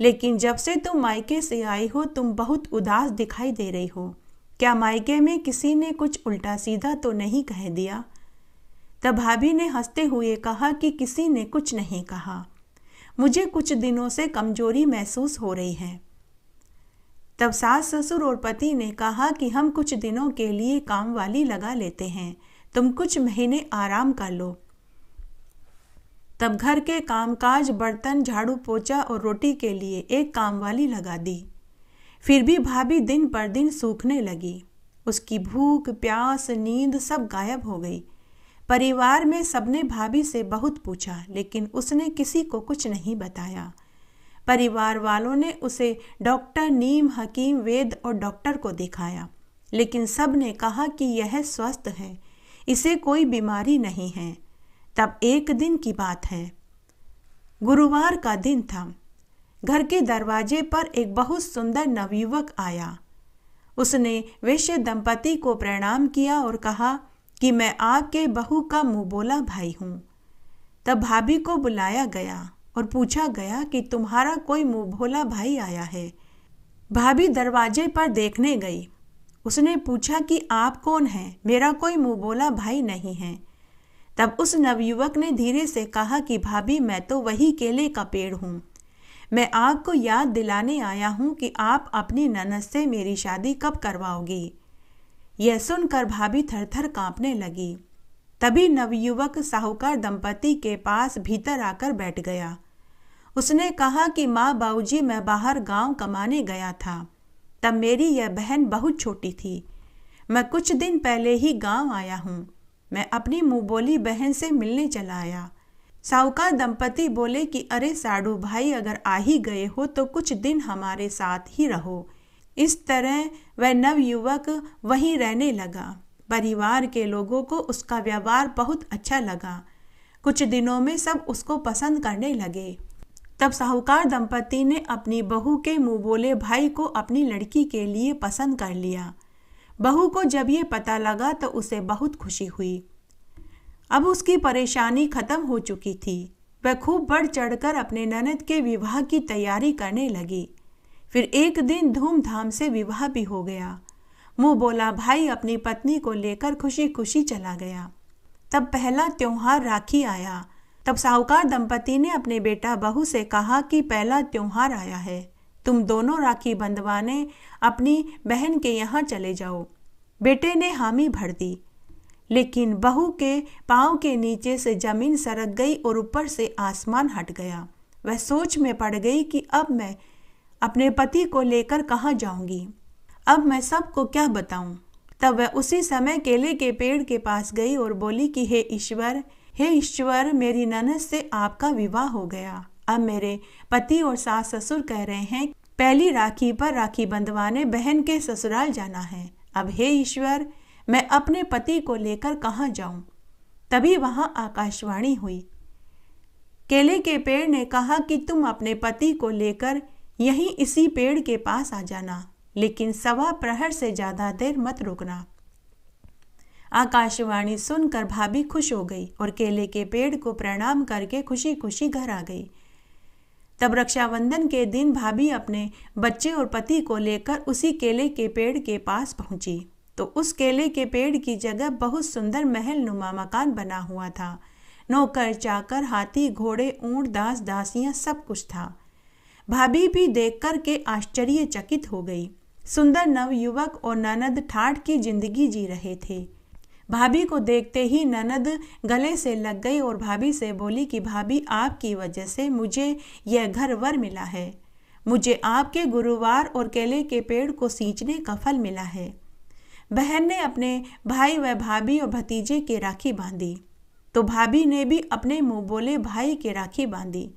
लेकिन जब से तुम मायके से आई हो तुम बहुत उदास दिखाई दे रही हो क्या मायके में किसी ने कुछ उल्टा सीधा तो नहीं कह दिया तब भाभी ने हंसते हुए कहा कि किसी ने कुछ नहीं कहा मुझे कुछ दिनों से कमजोरी महसूस हो रही है तब सास ससुर और पति ने कहा कि हम कुछ दिनों के लिए काम वाली लगा लेते हैं तुम कुछ महीने आराम कर लो तब घर के कामकाज बर्तन झाड़ू पोछा और रोटी के लिए एक कामवाली लगा दी फिर भी भाभी दिन पर दिन सूखने लगी उसकी भूख प्यास नींद सब गायब हो गई परिवार में सबने भाभी से बहुत पूछा लेकिन उसने किसी को कुछ नहीं बताया परिवार वालों ने उसे डॉक्टर नीम हकीम वेद और डॉक्टर को दिखाया लेकिन सब ने कहा कि यह स्वस्थ है इसे कोई बीमारी नहीं है तब एक दिन की बात है गुरुवार का दिन था घर के दरवाजे पर एक बहुत सुंदर नवयुवक आया उसने वैश्य दंपति को प्रणाम किया और कहा कि मैं आपके बहू का मुबोला भाई हूँ तब भाभी को बुलाया गया और पूछा गया कि तुम्हारा कोई मुबोला भाई आया है भाभी दरवाजे पर देखने गई उसने पूछा कि आप कौन हैं मेरा कोई मुबोला भाई नहीं है तब उस नवयुवक ने धीरे से कहा कि भाभी मैं तो वही केले का पेड़ हूँ मैं आग को याद दिलाने आया हूँ कि आप अपनी ननद से मेरी शादी कब करवाओगी यह सुनकर भाभी थरथर कांपने लगी तभी नवयुवक साहूकार दंपति के पास भीतर आकर बैठ गया उसने कहा कि माँ बाबूजी मैं बाहर गांव कमाने गया था तब मेरी यह बहन बहुत छोटी थी मैं कुछ दिन पहले ही गांव आया हूँ मैं अपनी मुँह बोली बहन से मिलने चला आया साहूकार दंपति बोले कि अरे साडू भाई अगर आ ही गए हो तो कुछ दिन हमारे साथ ही रहो इस तरह वह नवयुवक वहीं रहने लगा परिवार के लोगों को उसका व्यवहार बहुत अच्छा लगा कुछ दिनों में सब उसको पसंद करने लगे तब साहूकार दंपति ने अपनी बहू के मुंह बोले भाई को अपनी लड़की के लिए पसंद कर लिया बहू को जब ये पता लगा तो उसे बहुत खुशी हुई अब उसकी परेशानी खत्म हो चुकी थी वह खूब बढ़ चढ़कर अपने ननद के विवाह की तैयारी करने लगी फिर एक दिन धूमधाम से विवाह भी हो गया मुंह बोला भाई अपनी पत्नी को लेकर खुशी खुशी चला गया तब पहला त्योहार राखी आया तब साहूकार दंपति ने अपने बेटा बहू से कहा कि पहला त्योहार आया है तुम दोनों राखी बंधवाने अपनी बहन के यहाँ चले जाओ बेटे ने हामी भर दी लेकिन बहू के पाँव के नीचे से जमीन सरक गई और ऊपर से आसमान हट गया वह सोच में पड़ गई कि अब मैं अपने पति को लेकर कहाँ जाऊंगी अब मैं सबको क्या बताऊं? तब वह उसी समय केले के पेड़ के पास गई और बोली कि हे ईश्वर हे ईश्वर मेरी ननद से आपका विवाह हो गया अब मेरे पति और सास ससुर कह रहे हैं पहली राखी पर राखी बंधवाने बहन के ससुराल जाना है अब हे ईश्वर मैं अपने पति को लेकर कहाँ जाऊं तभी वहां आकाशवाणी हुई केले के पेड़ ने कहा कि तुम अपने पति को लेकर यहीं इसी पेड़ के पास आ जाना लेकिन सवा प्रहर से ज़्यादा देर मत रुकना आकाशवाणी सुनकर भाभी खुश हो गई और केले के पेड़ को प्रणाम करके खुशी खुशी घर आ गई तब रक्षाबंधन के दिन भाभी अपने बच्चे और पति को लेकर उसी केले के पेड़ के पास पहुंची तो उस केले के पेड़ की जगह बहुत सुंदर महल नुमा मकान बना हुआ था नौकर चाकर हाथी घोड़े ऊंट दास दासियां सब कुछ था भाभी भी देख कर के आश्चर्यचकित हो गई सुंदर नवयुवक और ननद ठाठ की जिंदगी जी रहे थे भाभी को देखते ही ननद गले से लग गई और भाभी से बोली कि भाभी आपकी वजह से मुझे यह घर वर मिला है मुझे आपके गुरुवार और केले के पेड़ को सींचने का फल मिला है बहन ने अपने भाई व भाभी और भतीजे की राखी बांधी तो भाभी ने भी अपने मुँह बोले भाई की राखी बांधी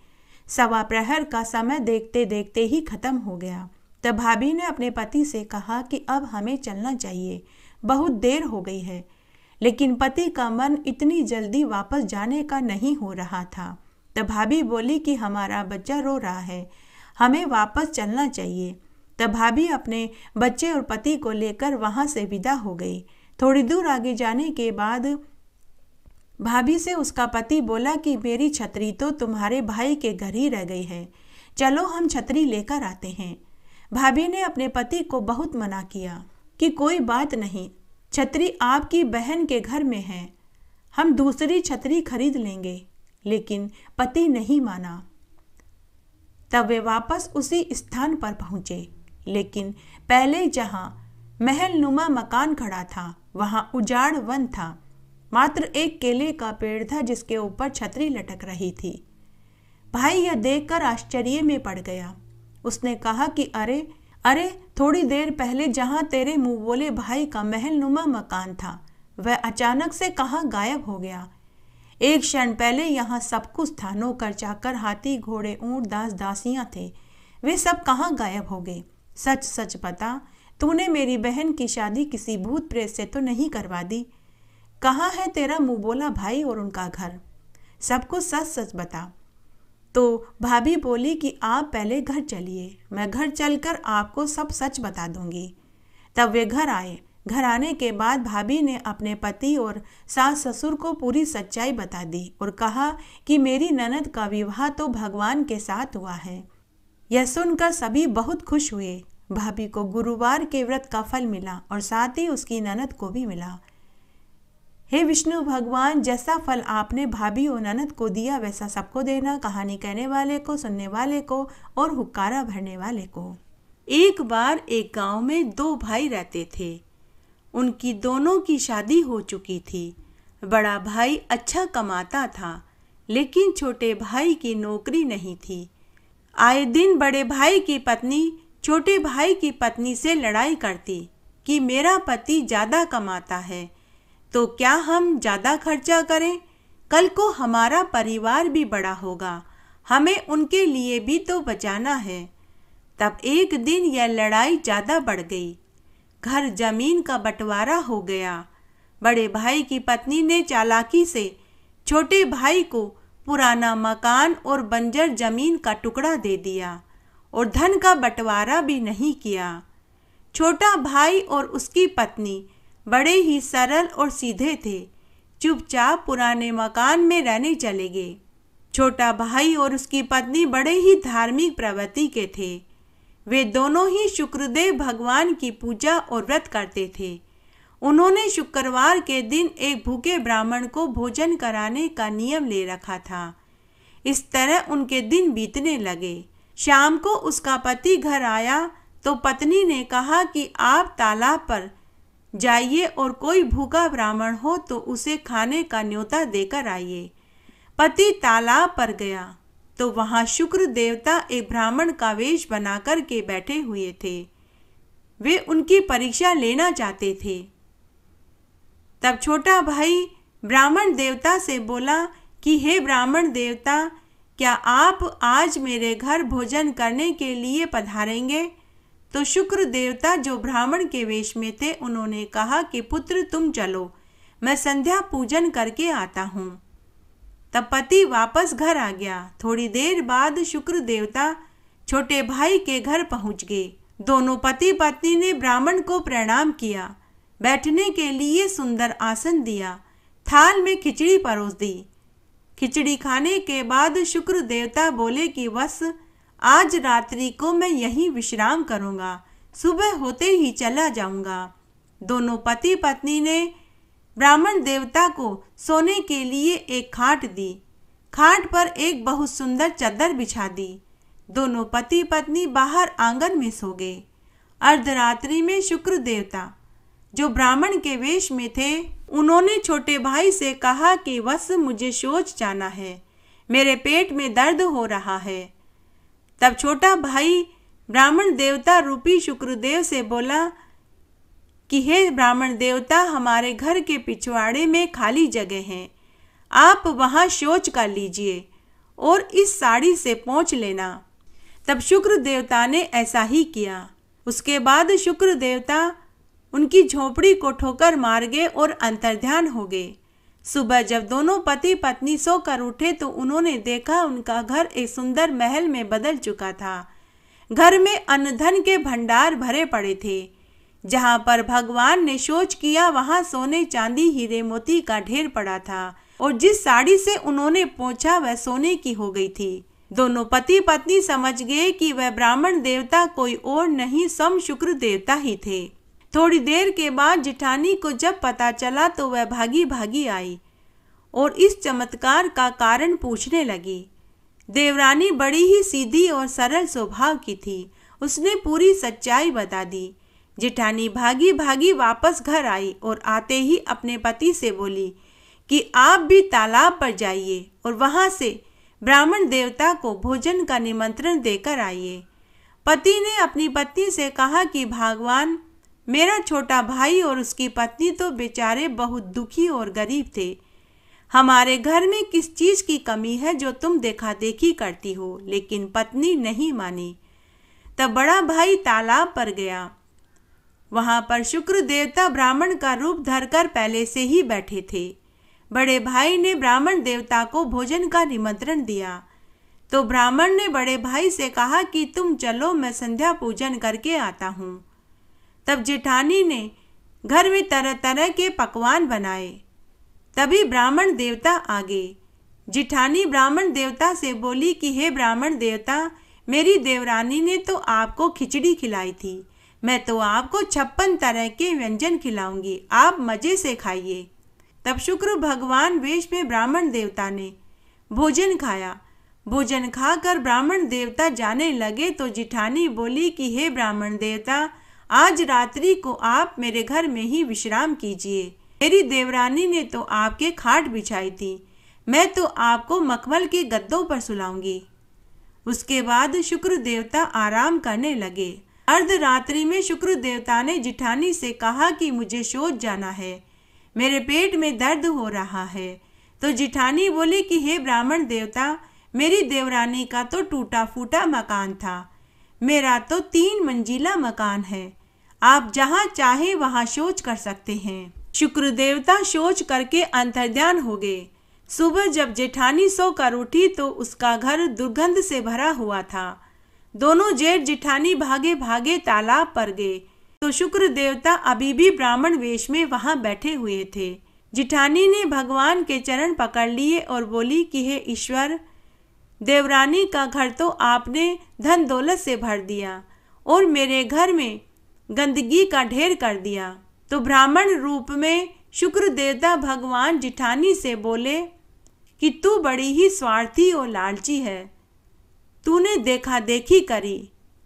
सवा प्रहर का समय देखते देखते ही खत्म हो गया तब भाभी ने अपने पति से कहा कि अब हमें चलना चाहिए बहुत देर हो गई है लेकिन पति का मन इतनी जल्दी वापस जाने का नहीं हो रहा था तब भाभी बोली कि हमारा बच्चा रो रहा है हमें वापस चलना चाहिए तब भाभी अपने बच्चे और पति को लेकर वहाँ से विदा हो गई थोड़ी दूर आगे जाने के बाद भाभी से उसका पति बोला कि मेरी छतरी तो तुम्हारे भाई के घर ही रह गई है चलो हम छतरी लेकर आते हैं भाभी ने अपने पति को बहुत मना किया कि कोई बात नहीं छतरी आपकी बहन के घर में है हम दूसरी छतरी खरीद लेंगे लेकिन पति नहीं माना तब वे वापस उसी स्थान पर पहुंचे लेकिन पहले जहां महल नुमा मकान खड़ा था वहां उजाड़ वन था मात्र एक केले का पेड़ था जिसके ऊपर छतरी लटक रही थी भाई यह देखकर आश्चर्य में पड़ गया उसने कहा कि अरे अरे थोड़ी देर पहले जहाँ तेरे मुँह बोले भाई का महल नुमा मकान था वह अचानक से कहाँ गायब हो गया एक क्षण पहले यहाँ सब कुछ था नौकर चाकर हाथी घोड़े ऊँट दास दासियाँ थे वे सब कहाँ गायब हो गए सच सच पता तूने मेरी बहन की शादी किसी भूत प्रेत से तो नहीं करवा दी कहाँ है तेरा मुँह बोला भाई और उनका घर सब कुछ सच सच बता तो भाभी बोली कि आप पहले घर चलिए मैं घर चलकर आपको सब सच बता दूंगी तब वे घर आए घर आने के बाद भाभी ने अपने पति और सास ससुर को पूरी सच्चाई बता दी और कहा कि मेरी ननद का विवाह तो भगवान के साथ हुआ है यह सुनकर सभी बहुत खुश हुए भाभी को गुरुवार के व्रत का फल मिला और साथ ही उसकी ननद को भी मिला हे विष्णु भगवान जैसा फल आपने भाभी और ननद को दिया वैसा सबको देना कहानी कहने वाले को सुनने वाले को और हुक्कारा भरने वाले को एक बार एक गांव में दो भाई रहते थे उनकी दोनों की शादी हो चुकी थी बड़ा भाई अच्छा कमाता था लेकिन छोटे भाई की नौकरी नहीं थी आए दिन बड़े भाई की पत्नी छोटे भाई की पत्नी से लड़ाई करती कि मेरा पति ज़्यादा कमाता है तो क्या हम ज़्यादा खर्चा करें कल को हमारा परिवार भी बड़ा होगा हमें उनके लिए भी तो बचाना है तब एक दिन यह लड़ाई ज़्यादा बढ़ गई घर जमीन का बंटवारा हो गया बड़े भाई की पत्नी ने चालाकी से छोटे भाई को पुराना मकान और बंजर जमीन का टुकड़ा दे दिया और धन का बंटवारा भी नहीं किया छोटा भाई और उसकी पत्नी बड़े ही सरल और सीधे थे चुपचाप पुराने मकान में रहने चले गए छोटा भाई और उसकी पत्नी बड़े ही धार्मिक प्रवृत्ति के थे वे दोनों ही शुक्रदेव भगवान की पूजा और व्रत करते थे उन्होंने शुक्रवार के दिन एक भूखे ब्राह्मण को भोजन कराने का नियम ले रखा था इस तरह उनके दिन बीतने लगे शाम को उसका पति घर आया तो पत्नी ने कहा कि आप तालाब पर जाइए और कोई भूखा ब्राह्मण हो तो उसे खाने का न्योता देकर आइए पति तालाब पर गया तो वहाँ शुक्र देवता एक ब्राह्मण का वेश बना कर के बैठे हुए थे वे उनकी परीक्षा लेना चाहते थे तब छोटा भाई ब्राह्मण देवता से बोला कि हे ब्राह्मण देवता क्या आप आज मेरे घर भोजन करने के लिए पधारेंगे तो शुक्र देवता जो ब्राह्मण के वेश में थे उन्होंने कहा कि पुत्र तुम चलो मैं संध्या पूजन करके आता हूँ तब पति वापस घर आ गया थोड़ी देर बाद शुक्र देवता छोटे भाई के घर पहुँच गए दोनों पति पत्नी ने ब्राह्मण को प्रणाम किया बैठने के लिए सुंदर आसन दिया थाल में खिचड़ी परोस दी खिचड़ी खाने के बाद शुक्र देवता बोले कि बस आज रात्रि को मैं यहीं विश्राम करूँगा सुबह होते ही चला जाऊंगा दोनों पति पत्नी ने ब्राह्मण देवता को सोने के लिए एक खाट दी खाट पर एक बहुत सुंदर चादर बिछा दी दोनों पति पत्नी बाहर आंगन में सो गए अर्धरात्रि में शुक्र देवता जो ब्राह्मण के वेश में थे उन्होंने छोटे भाई से कहा कि बस मुझे शोच जाना है मेरे पेट में दर्द हो रहा है तब छोटा भाई ब्राह्मण देवता रूपी शुक्रदेव से बोला कि हे ब्राह्मण देवता हमारे घर के पिछवाड़े में खाली जगह है आप वहाँ शोच कर लीजिए और इस साड़ी से पहुँच लेना तब शुक्र देवता ने ऐसा ही किया उसके बाद शुक्र देवता उनकी झोपड़ी को ठोकर मार गए और अंतर्ध्यान हो गए सुबह जब दोनों पति पत्नी सोकर उठे तो उन्होंने देखा उनका घर एक सुंदर महल में बदल चुका था घर में अन्नधन के भंडार भरे पड़े थे जहाँ पर भगवान ने शोच किया वहाँ सोने चांदी हीरे मोती का ढेर पड़ा था और जिस साड़ी से उन्होंने पोछा वह सोने की हो गई थी दोनों पति पत्नी समझ गए कि वह ब्राह्मण देवता कोई और नहीं सम शुक्र देवता ही थे थोड़ी देर के बाद जिठानी को जब पता चला तो वह भागी भागी आई और इस चमत्कार का कारण पूछने लगी देवरानी बड़ी ही सीधी और सरल स्वभाव की थी उसने पूरी सच्चाई बता दी जिठानी भागी भागी वापस घर आई और आते ही अपने पति से बोली कि आप भी तालाब पर जाइए और वहाँ से ब्राह्मण देवता को भोजन का निमंत्रण देकर आइए पति ने अपनी पत्नी से कहा कि भगवान मेरा छोटा भाई और उसकी पत्नी तो बेचारे बहुत दुखी और गरीब थे हमारे घर में किस चीज़ की कमी है जो तुम देखा देखी करती हो लेकिन पत्नी नहीं मानी तब बड़ा भाई तालाब पर गया वहाँ पर शुक्र देवता ब्राह्मण का रूप धरकर पहले से ही बैठे थे बड़े भाई ने ब्राह्मण देवता को भोजन का निमंत्रण दिया तो ब्राह्मण ने बड़े भाई से कहा कि तुम चलो मैं संध्या पूजन करके आता हूँ तब जेठानी ने घर में तरह तरह के पकवान बनाए तभी ब्राह्मण देवता आ गए जिठानी ब्राह्मण देवता से बोली कि हे ब्राह्मण देवता मेरी देवरानी ने तो आपको खिचड़ी खिलाई थी मैं तो आपको छप्पन तरह के व्यंजन खिलाऊंगी आप मज़े से खाइए तब शुक्र भगवान वेश में ब्राह्मण देवता ने भोजन खाया भोजन खाकर ब्राह्मण देवता जाने लगे तो जिठानी बोली कि हे ब्राह्मण देवता आज रात्रि को आप मेरे घर में ही विश्राम कीजिए मेरी देवरानी ने तो आपके खाट बिछाई थी मैं तो आपको मखमल के गद्दों पर सुलाऊंगी उसके बाद शुक्र देवता आराम करने लगे अर्ध रात्रि में शुक्र देवता ने जिठानी से कहा कि मुझे शोध जाना है मेरे पेट में दर्द हो रहा है तो जिठानी बोले कि हे ब्राह्मण देवता मेरी देवरानी का तो टूटा फूटा मकान था मेरा तो तीन मंजिला मकान है आप जहाँ चाहे वहाँ शोच कर सकते हैं शुक्र देवता शोच करके अंतर्ध्यान हो गए सुबह जब जेठानी कर उठी तो उसका घर दुर्गंध से भरा हुआ था दोनों जेठ जेठानी भागे भागे तालाब पर गए तो शुक्र देवता अभी भी ब्राह्मण वेश में वहाँ बैठे हुए थे जिठानी ने भगवान के चरण पकड़ लिए और बोली कि हे ईश्वर देवरानी का घर तो आपने धन दौलत से भर दिया और मेरे घर में गंदगी का ढेर कर दिया तो ब्राह्मण रूप में शुक्र देवता भगवान जिठानी से बोले कि तू बड़ी ही स्वार्थी और लालची है तूने देखा देखी करी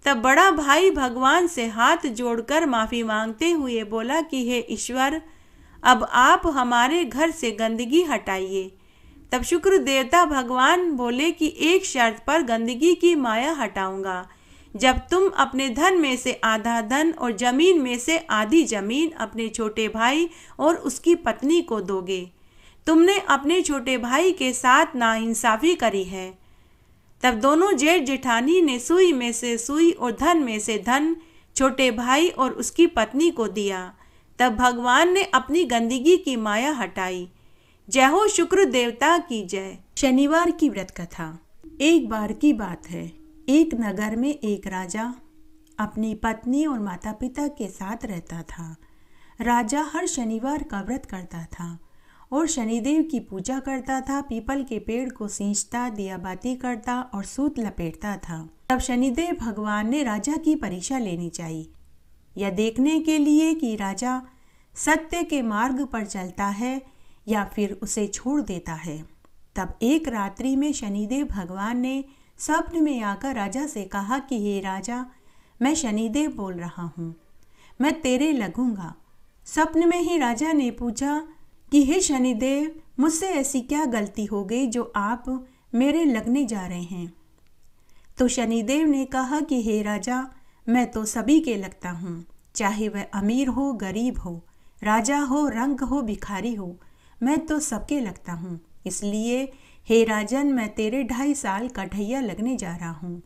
तब बड़ा भाई भगवान से हाथ जोड़कर माफ़ी मांगते हुए बोला कि हे ईश्वर अब आप हमारे घर से गंदगी हटाइए तब शुक्र देवता भगवान बोले कि एक शर्त पर गंदगी की माया हटाऊंगा जब तुम अपने धन में से आधा धन और जमीन में से आधी जमीन अपने छोटे भाई और उसकी पत्नी को दोगे तुमने अपने छोटे भाई के साथ नाइंसाफी करी है तब दोनों जेठ जेठानी ने सुई में से सुई और धन में से धन छोटे भाई और उसकी पत्नी को दिया तब भगवान ने अपनी गंदगी की माया हटाई जय हो शुक्र देवता की जय शनिवार की व्रत कथा एक बार की बात है एक नगर में एक राजा अपनी पत्नी और माता पिता के साथ रहता था राजा हर शनिवार का व्रत करता था और शनिदेव की पूजा करता था पीपल के पेड़ को सींचता दियाबाती करता और सूत लपेटता था तब शनिदेव भगवान ने राजा की परीक्षा लेनी चाहिए यह देखने के लिए कि राजा सत्य के मार्ग पर चलता है या फिर उसे छोड़ देता है तब एक रात्रि में शनिदेव भगवान ने स्वप्न में आकर राजा से कहा कि हे राजा मैं शनिदेव बोल रहा हूँ मैं तेरे लगूंगा स्वप्न में ही राजा ने पूछा कि हे शनिदेव मुझसे ऐसी क्या गलती हो गई जो आप मेरे लगने जा रहे हैं तो शनिदेव ने कहा कि हे राजा मैं तो सभी के लगता हूँ चाहे वह अमीर हो गरीब हो राजा हो रंग हो भिखारी हो मैं तो सबके लगता हूँ इसलिए हे राजन मैं तेरे ढाई साल का ढैया लगने जा रहा हूँ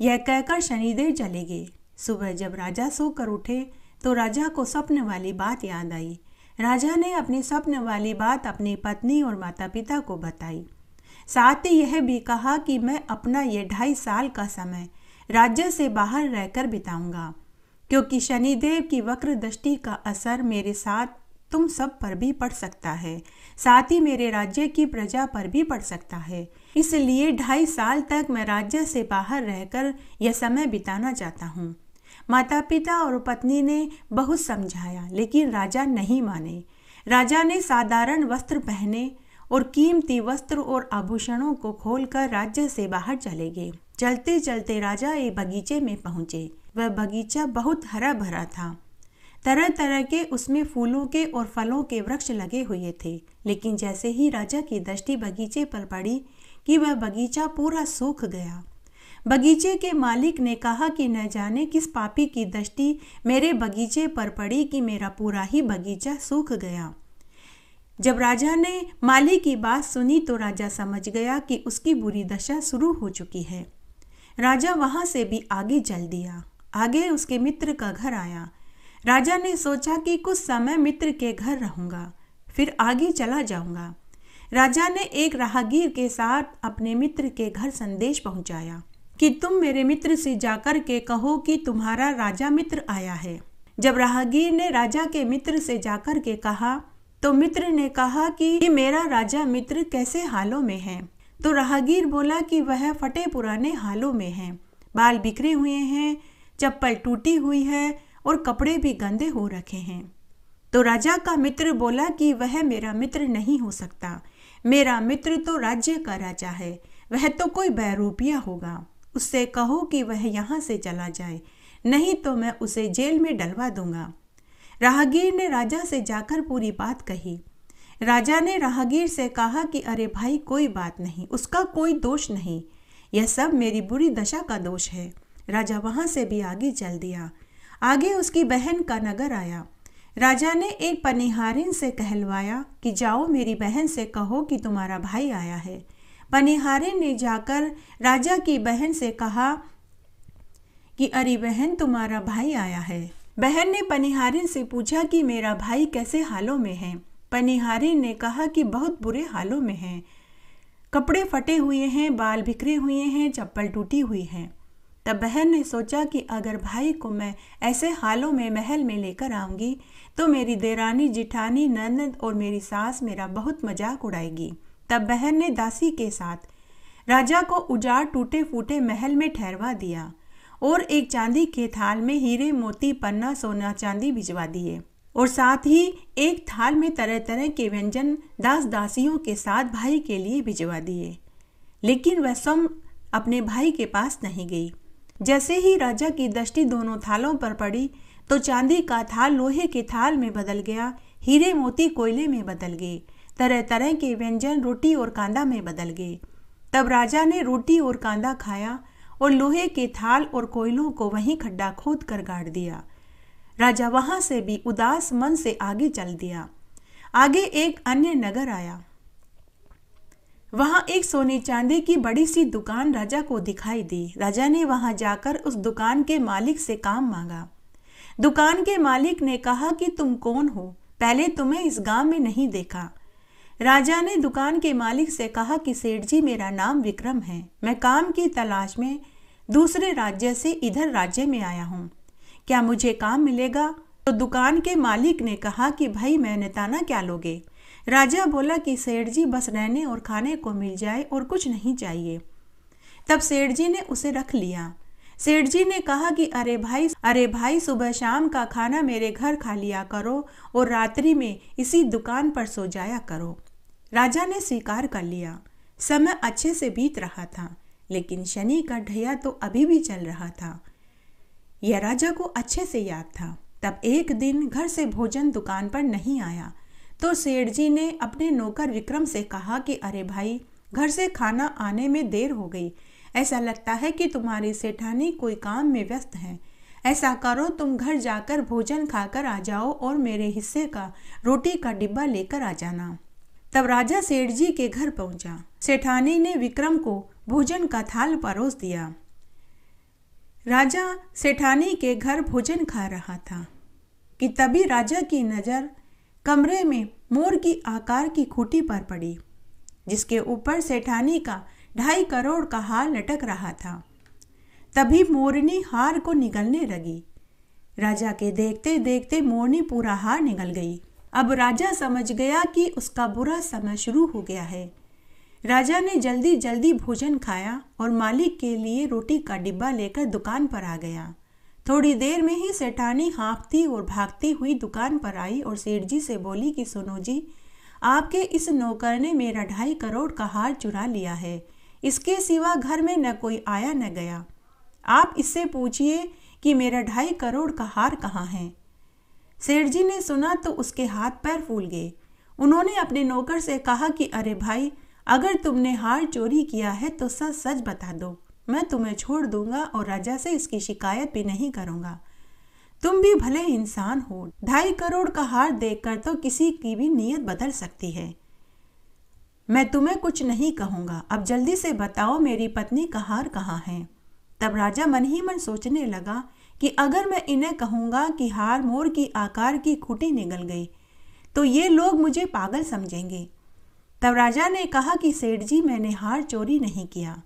यह कहकर शनिदेव चले गए सुबह जब राजा सोकर उठे तो राजा को स्वप्न वाली बात याद आई राजा ने अपनी स्वप्न वाली बात अपनी पत्नी और माता पिता को बताई साथ ही यह भी कहा कि मैं अपना यह ढाई साल का समय राज्य से बाहर रहकर बिताऊंगा क्योंकि शनिदेव की वक्र दृष्टि का असर मेरे साथ तुम सब पर भी पड़ सकता है साथ ही मेरे राज्य की प्रजा पर भी पड़ सकता है इसलिए ढाई साल तक मैं राज्य से बाहर रहकर यह समय बिताना चाहता हूँ माता पिता और पत्नी ने बहुत समझाया लेकिन राजा नहीं माने राजा ने साधारण वस्त्र पहने और कीमती वस्त्र और आभूषणों को खोलकर राज्य से बाहर चले गए चलते चलते राजा एक बगीचे में पहुंचे वह बगीचा बहुत हरा भरा था तरह तरह के उसमें फूलों के और फलों के वृक्ष लगे हुए थे लेकिन जैसे ही राजा की दृष्टि बगीचे पर पड़ी कि वह बगीचा पूरा सूख गया बगीचे के मालिक ने कहा कि न जाने किस पापी की दृष्टि मेरे बगीचे पर पड़ी कि मेरा पूरा ही बगीचा सूख गया जब राजा ने माली की बात सुनी तो राजा समझ गया कि उसकी बुरी दशा शुरू हो चुकी है राजा वहाँ से भी आगे चल दिया आगे उसके मित्र का घर आया राजा ने सोचा कि कुछ समय मित्र के घर रहूंगा फिर आगे चला जाऊंगा राजा ने एक राहगीर के साथ अपने मित्र के घर संदेश पहुंचाया कि तुम मेरे मित्र से जाकर के कहो कि तुम्हारा राजा मित्र आया है जब राहगीर ने राजा के मित्र से जाकर के कहा तो मित्र ने कहा कि मेरा राजा मित्र कैसे हालों में है तो राहगीर बोला कि वह फटे पुराने हालों में है बाल बिखरे हुए हैं चप्पल टूटी हुई है और कपड़े भी गंदे हो रखे हैं तो राजा का मित्र बोला कि वह मेरा मित्र नहीं हो सकता मेरा मित्र तो राज्य का राजा है वह तो कोई बैरूपिया होगा उससे कहो कि वह यहाँ से चला जाए नहीं तो मैं उसे जेल में डलवा दूंगा राहगीर ने राजा से जाकर पूरी बात कही राजा ने राहगीर से कहा कि अरे भाई कोई बात नहीं उसका कोई दोष नहीं यह सब मेरी बुरी दशा का दोष है राजा वहां से भी आगे चल दिया आगे उसकी बहन का नगर आया राजा ने एक पनिहारिन से कहलवाया कि जाओ मेरी बहन से कहो कि तुम्हारा भाई आया है पनिहारिन ने जाकर राजा की बहन से कहा कि अरे बहन तुम्हारा भाई आया है बहन ने पनिहारिन से पूछा कि मेरा भाई कैसे हालों में है पनिहारिन ने कहा कि बहुत बुरे हालों में है कपड़े फटे हुए हैं बाल बिखरे हुए हैं चप्पल टूटी हुई है तब बहन ने सोचा कि अगर भाई को मैं ऐसे हालों में महल में लेकर आऊँगी तो मेरी देरानी जिठानी ननद और मेरी सास मेरा बहुत मजाक उड़ाएगी तब बहन ने दासी के साथ राजा को उजाड़ टूटे फूटे महल में ठहरवा दिया और एक चांदी के थाल में हीरे मोती पन्ना सोना चांदी भिजवा दिए और साथ ही एक थाल में तरह तरह के व्यंजन दास दासियों के साथ भाई के लिए भिजवा दिए लेकिन वह सम अपने भाई के पास नहीं गई जैसे ही राजा की दृष्टि दोनों थालों पर पड़ी तो चांदी का थाल लोहे के थाल में बदल गया हीरे मोती कोयले में बदल गए तरह तरह के व्यंजन रोटी और कांदा में बदल गए तब राजा ने रोटी और कांदा खाया और लोहे के थाल और कोयलों को वहीं खड्डा खोद कर गाड़ दिया राजा वहां से भी उदास मन से आगे चल दिया आगे एक अन्य नगर आया वहाँ एक सोने चांदी की बड़ी सी दुकान राजा को दिखाई दी राजा ने वहाँ जाकर उस दुकान के मालिक से काम मांगा दुकान के मालिक ने कहा कि तुम कौन हो पहले तुम्हें इस गांव में नहीं देखा राजा ने दुकान के मालिक से कहा कि सेठ जी मेरा नाम विक्रम है मैं काम की तलाश में दूसरे राज्य से इधर राज्य में आया हूँ क्या मुझे काम मिलेगा तो दुकान के मालिक ने कहा कि भाई नेताना क्या लोगे राजा बोला कि सेठ जी बस रहने और खाने को मिल जाए और कुछ नहीं चाहिए तब सेठ जी ने उसे रख लिया सेठ जी ने कहा कि अरे भाई अरे भाई सुबह शाम का खाना मेरे घर खा लिया करो और रात्रि में इसी दुकान पर सो जाया करो राजा ने स्वीकार कर लिया समय अच्छे से बीत रहा था लेकिन शनि का ढैया तो अभी भी चल रहा था यह राजा को अच्छे से याद था तब एक दिन घर से भोजन दुकान पर नहीं आया तो सेठ जी ने अपने नौकर विक्रम से कहा कि अरे भाई घर से खाना आने में देर हो गई ऐसा लगता है कि तुम्हारी सेठानी कोई काम में व्यस्त है ऐसा करो तुम घर जाकर भोजन खाकर आ जाओ और मेरे हिस्से का रोटी का डिब्बा लेकर आ जाना तब राजा सेठ जी के घर पहुंचा सेठानी ने विक्रम को भोजन का थाल परोस दिया राजा सेठानी के घर भोजन खा रहा था कि तभी राजा की नज़र कमरे में मोर की आकार की खूटी पर पड़ी जिसके ऊपर सेठानी का ढाई करोड़ का हार लटक रहा था तभी मोरनी हार को निगलने लगी राजा के देखते देखते मोरनी पूरा हार निगल गई अब राजा समझ गया कि उसका बुरा समय शुरू हो गया है राजा ने जल्दी जल्दी भोजन खाया और मालिक के लिए रोटी का डिब्बा लेकर दुकान पर आ गया थोड़ी देर में ही सेठानी हाँफती और भागती हुई दुकान पर आई और सेठ जी से बोली कि सुनो जी आपके इस नौकर ने मेरा ढाई करोड़ का हार चुरा लिया है इसके सिवा घर में न कोई आया न गया आप इससे पूछिए कि मेरा ढाई करोड़ का हार कहाँ है सेठ जी ने सुना तो उसके हाथ पैर फूल गए उन्होंने अपने नौकर से कहा कि अरे भाई अगर तुमने हार चोरी किया है तो सच सच बता दो मैं तुम्हें छोड़ दूंगा और राजा से इसकी शिकायत भी नहीं करूंगा तुम भी भले इंसान हो ढाई करोड़ का हार देखकर तो किसी की भी नीयत बदल सकती है मैं तुम्हें कुछ नहीं कहूंगा अब जल्दी से बताओ मेरी पत्नी का हार कहाँ है तब राजा मन ही मन सोचने लगा कि अगर मैं इन्हें कहूंगा कि हार मोर की आकार की खुटी निकल गई तो ये लोग मुझे पागल समझेंगे तब राजा ने कहा कि सेठ जी मैंने हार चोरी नहीं किया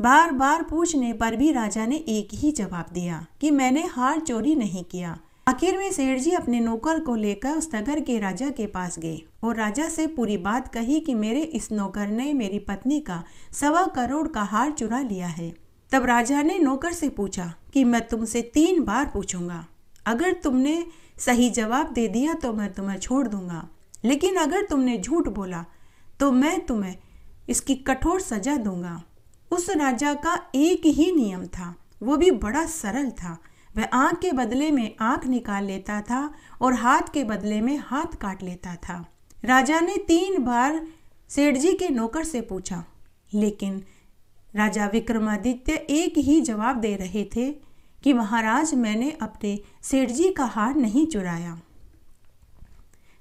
बार बार पूछने पर भी राजा ने एक ही जवाब दिया कि मैंने हार चोरी नहीं किया आखिर में सेठ जी अपने नौकर को लेकर उस नगर के राजा के पास गए और राजा से पूरी बात कही कि मेरे इस नौकर ने मेरी पत्नी का सवा करोड़ का हार चुरा लिया है तब राजा ने नौकर से पूछा कि मैं तुमसे तीन बार पूछूंगा अगर तुमने सही जवाब दे दिया तो मैं तुम्हें छोड़ दूंगा लेकिन अगर तुमने झूठ बोला तो मैं तुम्हें इसकी कठोर सजा दूंगा उस राजा का एक ही नियम था वो भी बड़ा सरल था वह आँख के बदले में आँख निकाल लेता था और हाथ के बदले में हाथ काट लेता था राजा ने तीन बार सेठ जी के नौकर से पूछा लेकिन राजा विक्रमादित्य एक ही जवाब दे रहे थे कि महाराज मैंने अपने सेठ जी का हार नहीं चुराया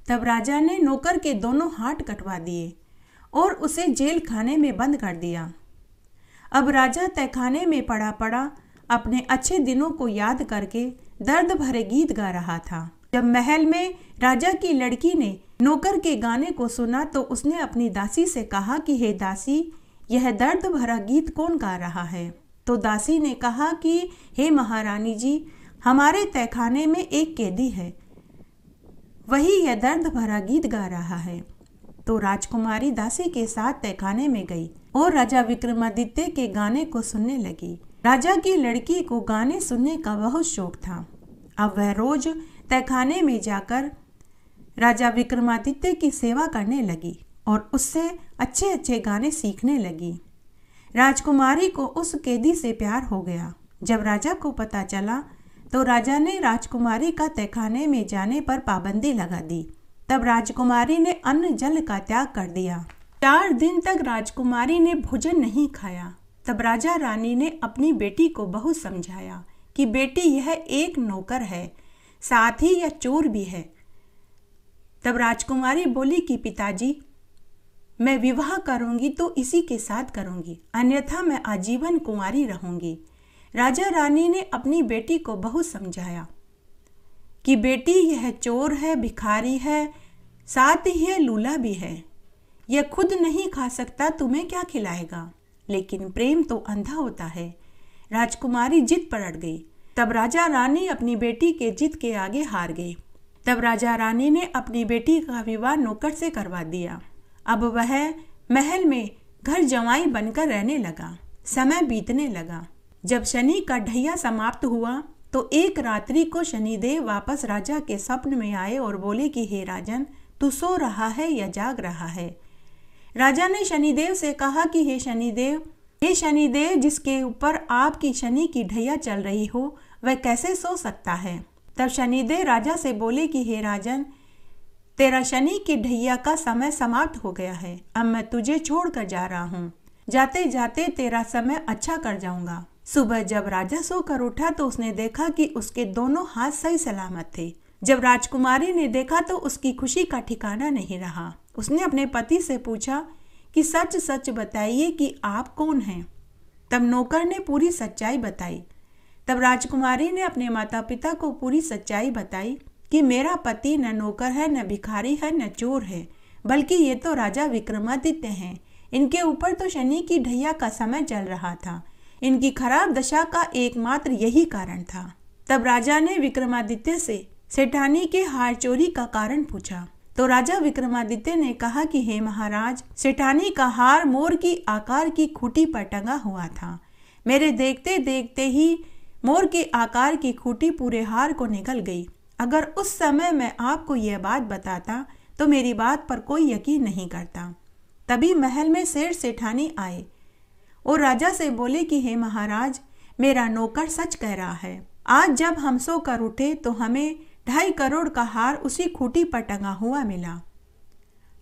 तब राजा ने नौकर के दोनों हाथ कटवा दिए और उसे जेल खाने में बंद कर दिया अब राजा तहखाने में पड़ा पड़ा अपने अच्छे दिनों को याद करके दर्द भरे गीत गा रहा था जब महल में राजा की लड़की ने नौकर के गाने को सुना तो उसने अपनी दासी से कहा कि हे दासी यह दर्द भरा गीत कौन गा रहा है तो दासी ने कहा कि हे महारानी जी हमारे तहखाने में एक कैदी है वही यह दर्द भरा गीत गा रहा है तो राजकुमारी दासी के साथ तहखाने में गई और राजा विक्रमादित्य के गाने को सुनने लगी राजा की लड़की को गाने सुनने का बहुत शौक था अब वह रोज तहखाने में जाकर राजा विक्रमादित्य की सेवा करने लगी और उससे अच्छे अच्छे गाने सीखने लगी राजकुमारी को उस कैदी से प्यार हो गया जब राजा को पता चला तो राजा ने राजकुमारी का तहखाने में जाने पर पाबंदी लगा दी तब राजकुमारी ने अन्न जल का त्याग कर दिया चार दिन तक राजकुमारी ने भोजन नहीं खाया तब राजा रानी ने अपनी बेटी को बहुत समझाया कि बेटी यह एक नौकर है साथ ही यह चोर भी है तब राजकुमारी बोली कि पिताजी मैं विवाह करूंगी तो इसी के साथ करूंगी अन्यथा मैं आजीवन कुमारी रहूंगी राजा रानी ने अपनी बेटी को बहुत समझाया कि बेटी यह चोर है भिखारी है साथ ही यह लूला भी है यह खुद नहीं खा सकता तुम्हें क्या खिलाएगा लेकिन प्रेम तो अंधा होता है राजकुमारी जिद पर अड़ गई तब राजा रानी अपनी बेटी के जिद के आगे हार गए तब राजा रानी ने अपनी बेटी का विवाह नौकर से करवा दिया अब वह महल में घर जवाई बनकर रहने लगा समय बीतने लगा जब शनि का ढैया समाप्त हुआ तो एक रात्रि को शनिदेव वापस राजा के स्वप्न में आए और बोले कि हे राजन तू सो रहा है या जाग रहा है राजा ने शनिदेव से कहा कि हे शनिदेव हे शनिदेव जिसके ऊपर आपकी शनि की ढैया चल रही हो वह कैसे सो सकता है तब शनिदेव राजा से बोले कि हे राजन तेरा शनि की ढैया का समय समाप्त हो गया है अब मैं तुझे छोड़कर जा रहा हूँ जाते जाते तेरा समय अच्छा कर जाऊंगा सुबह जब राजा सोकर उठा तो उसने देखा कि उसके दोनों हाथ सही सलामत थे जब राजकुमारी ने देखा तो उसकी खुशी का ठिकाना नहीं रहा उसने अपने पति से पूछा कि सच सच बताइए कि आप कौन हैं तब नौकर ने पूरी सच्चाई बताई तब राजकुमारी ने अपने माता पिता को पूरी सच्चाई बताई कि मेरा पति न नौकर है न भिखारी है न चोर है बल्कि ये तो राजा विक्रमादित्य हैं इनके ऊपर तो शनि की ढैया का समय चल रहा था इनकी खराब दशा का एकमात्र यही कारण था तब राजा ने विक्रमादित्य से सेठानी के हार चोरी का कारण पूछा तो राजा विक्रमादित्य ने कहा कि हे महाराज सेठानी का हार मोर की आकार की खूटी पर टंगा हुआ था मेरे देखते देखते ही मोर के आकार की खूटी पूरे हार को निकल गई अगर उस समय मैं आपको यह बात बताता तो मेरी बात पर कोई यकीन नहीं करता तभी महल में शेर सेठानी आए और राजा से बोले कि हे महाराज मेरा नौकर सच कह रहा है आज जब हम सो कर उठे तो हमें ढाई करोड़ का हार उसी खूटी पर टंगा हुआ मिला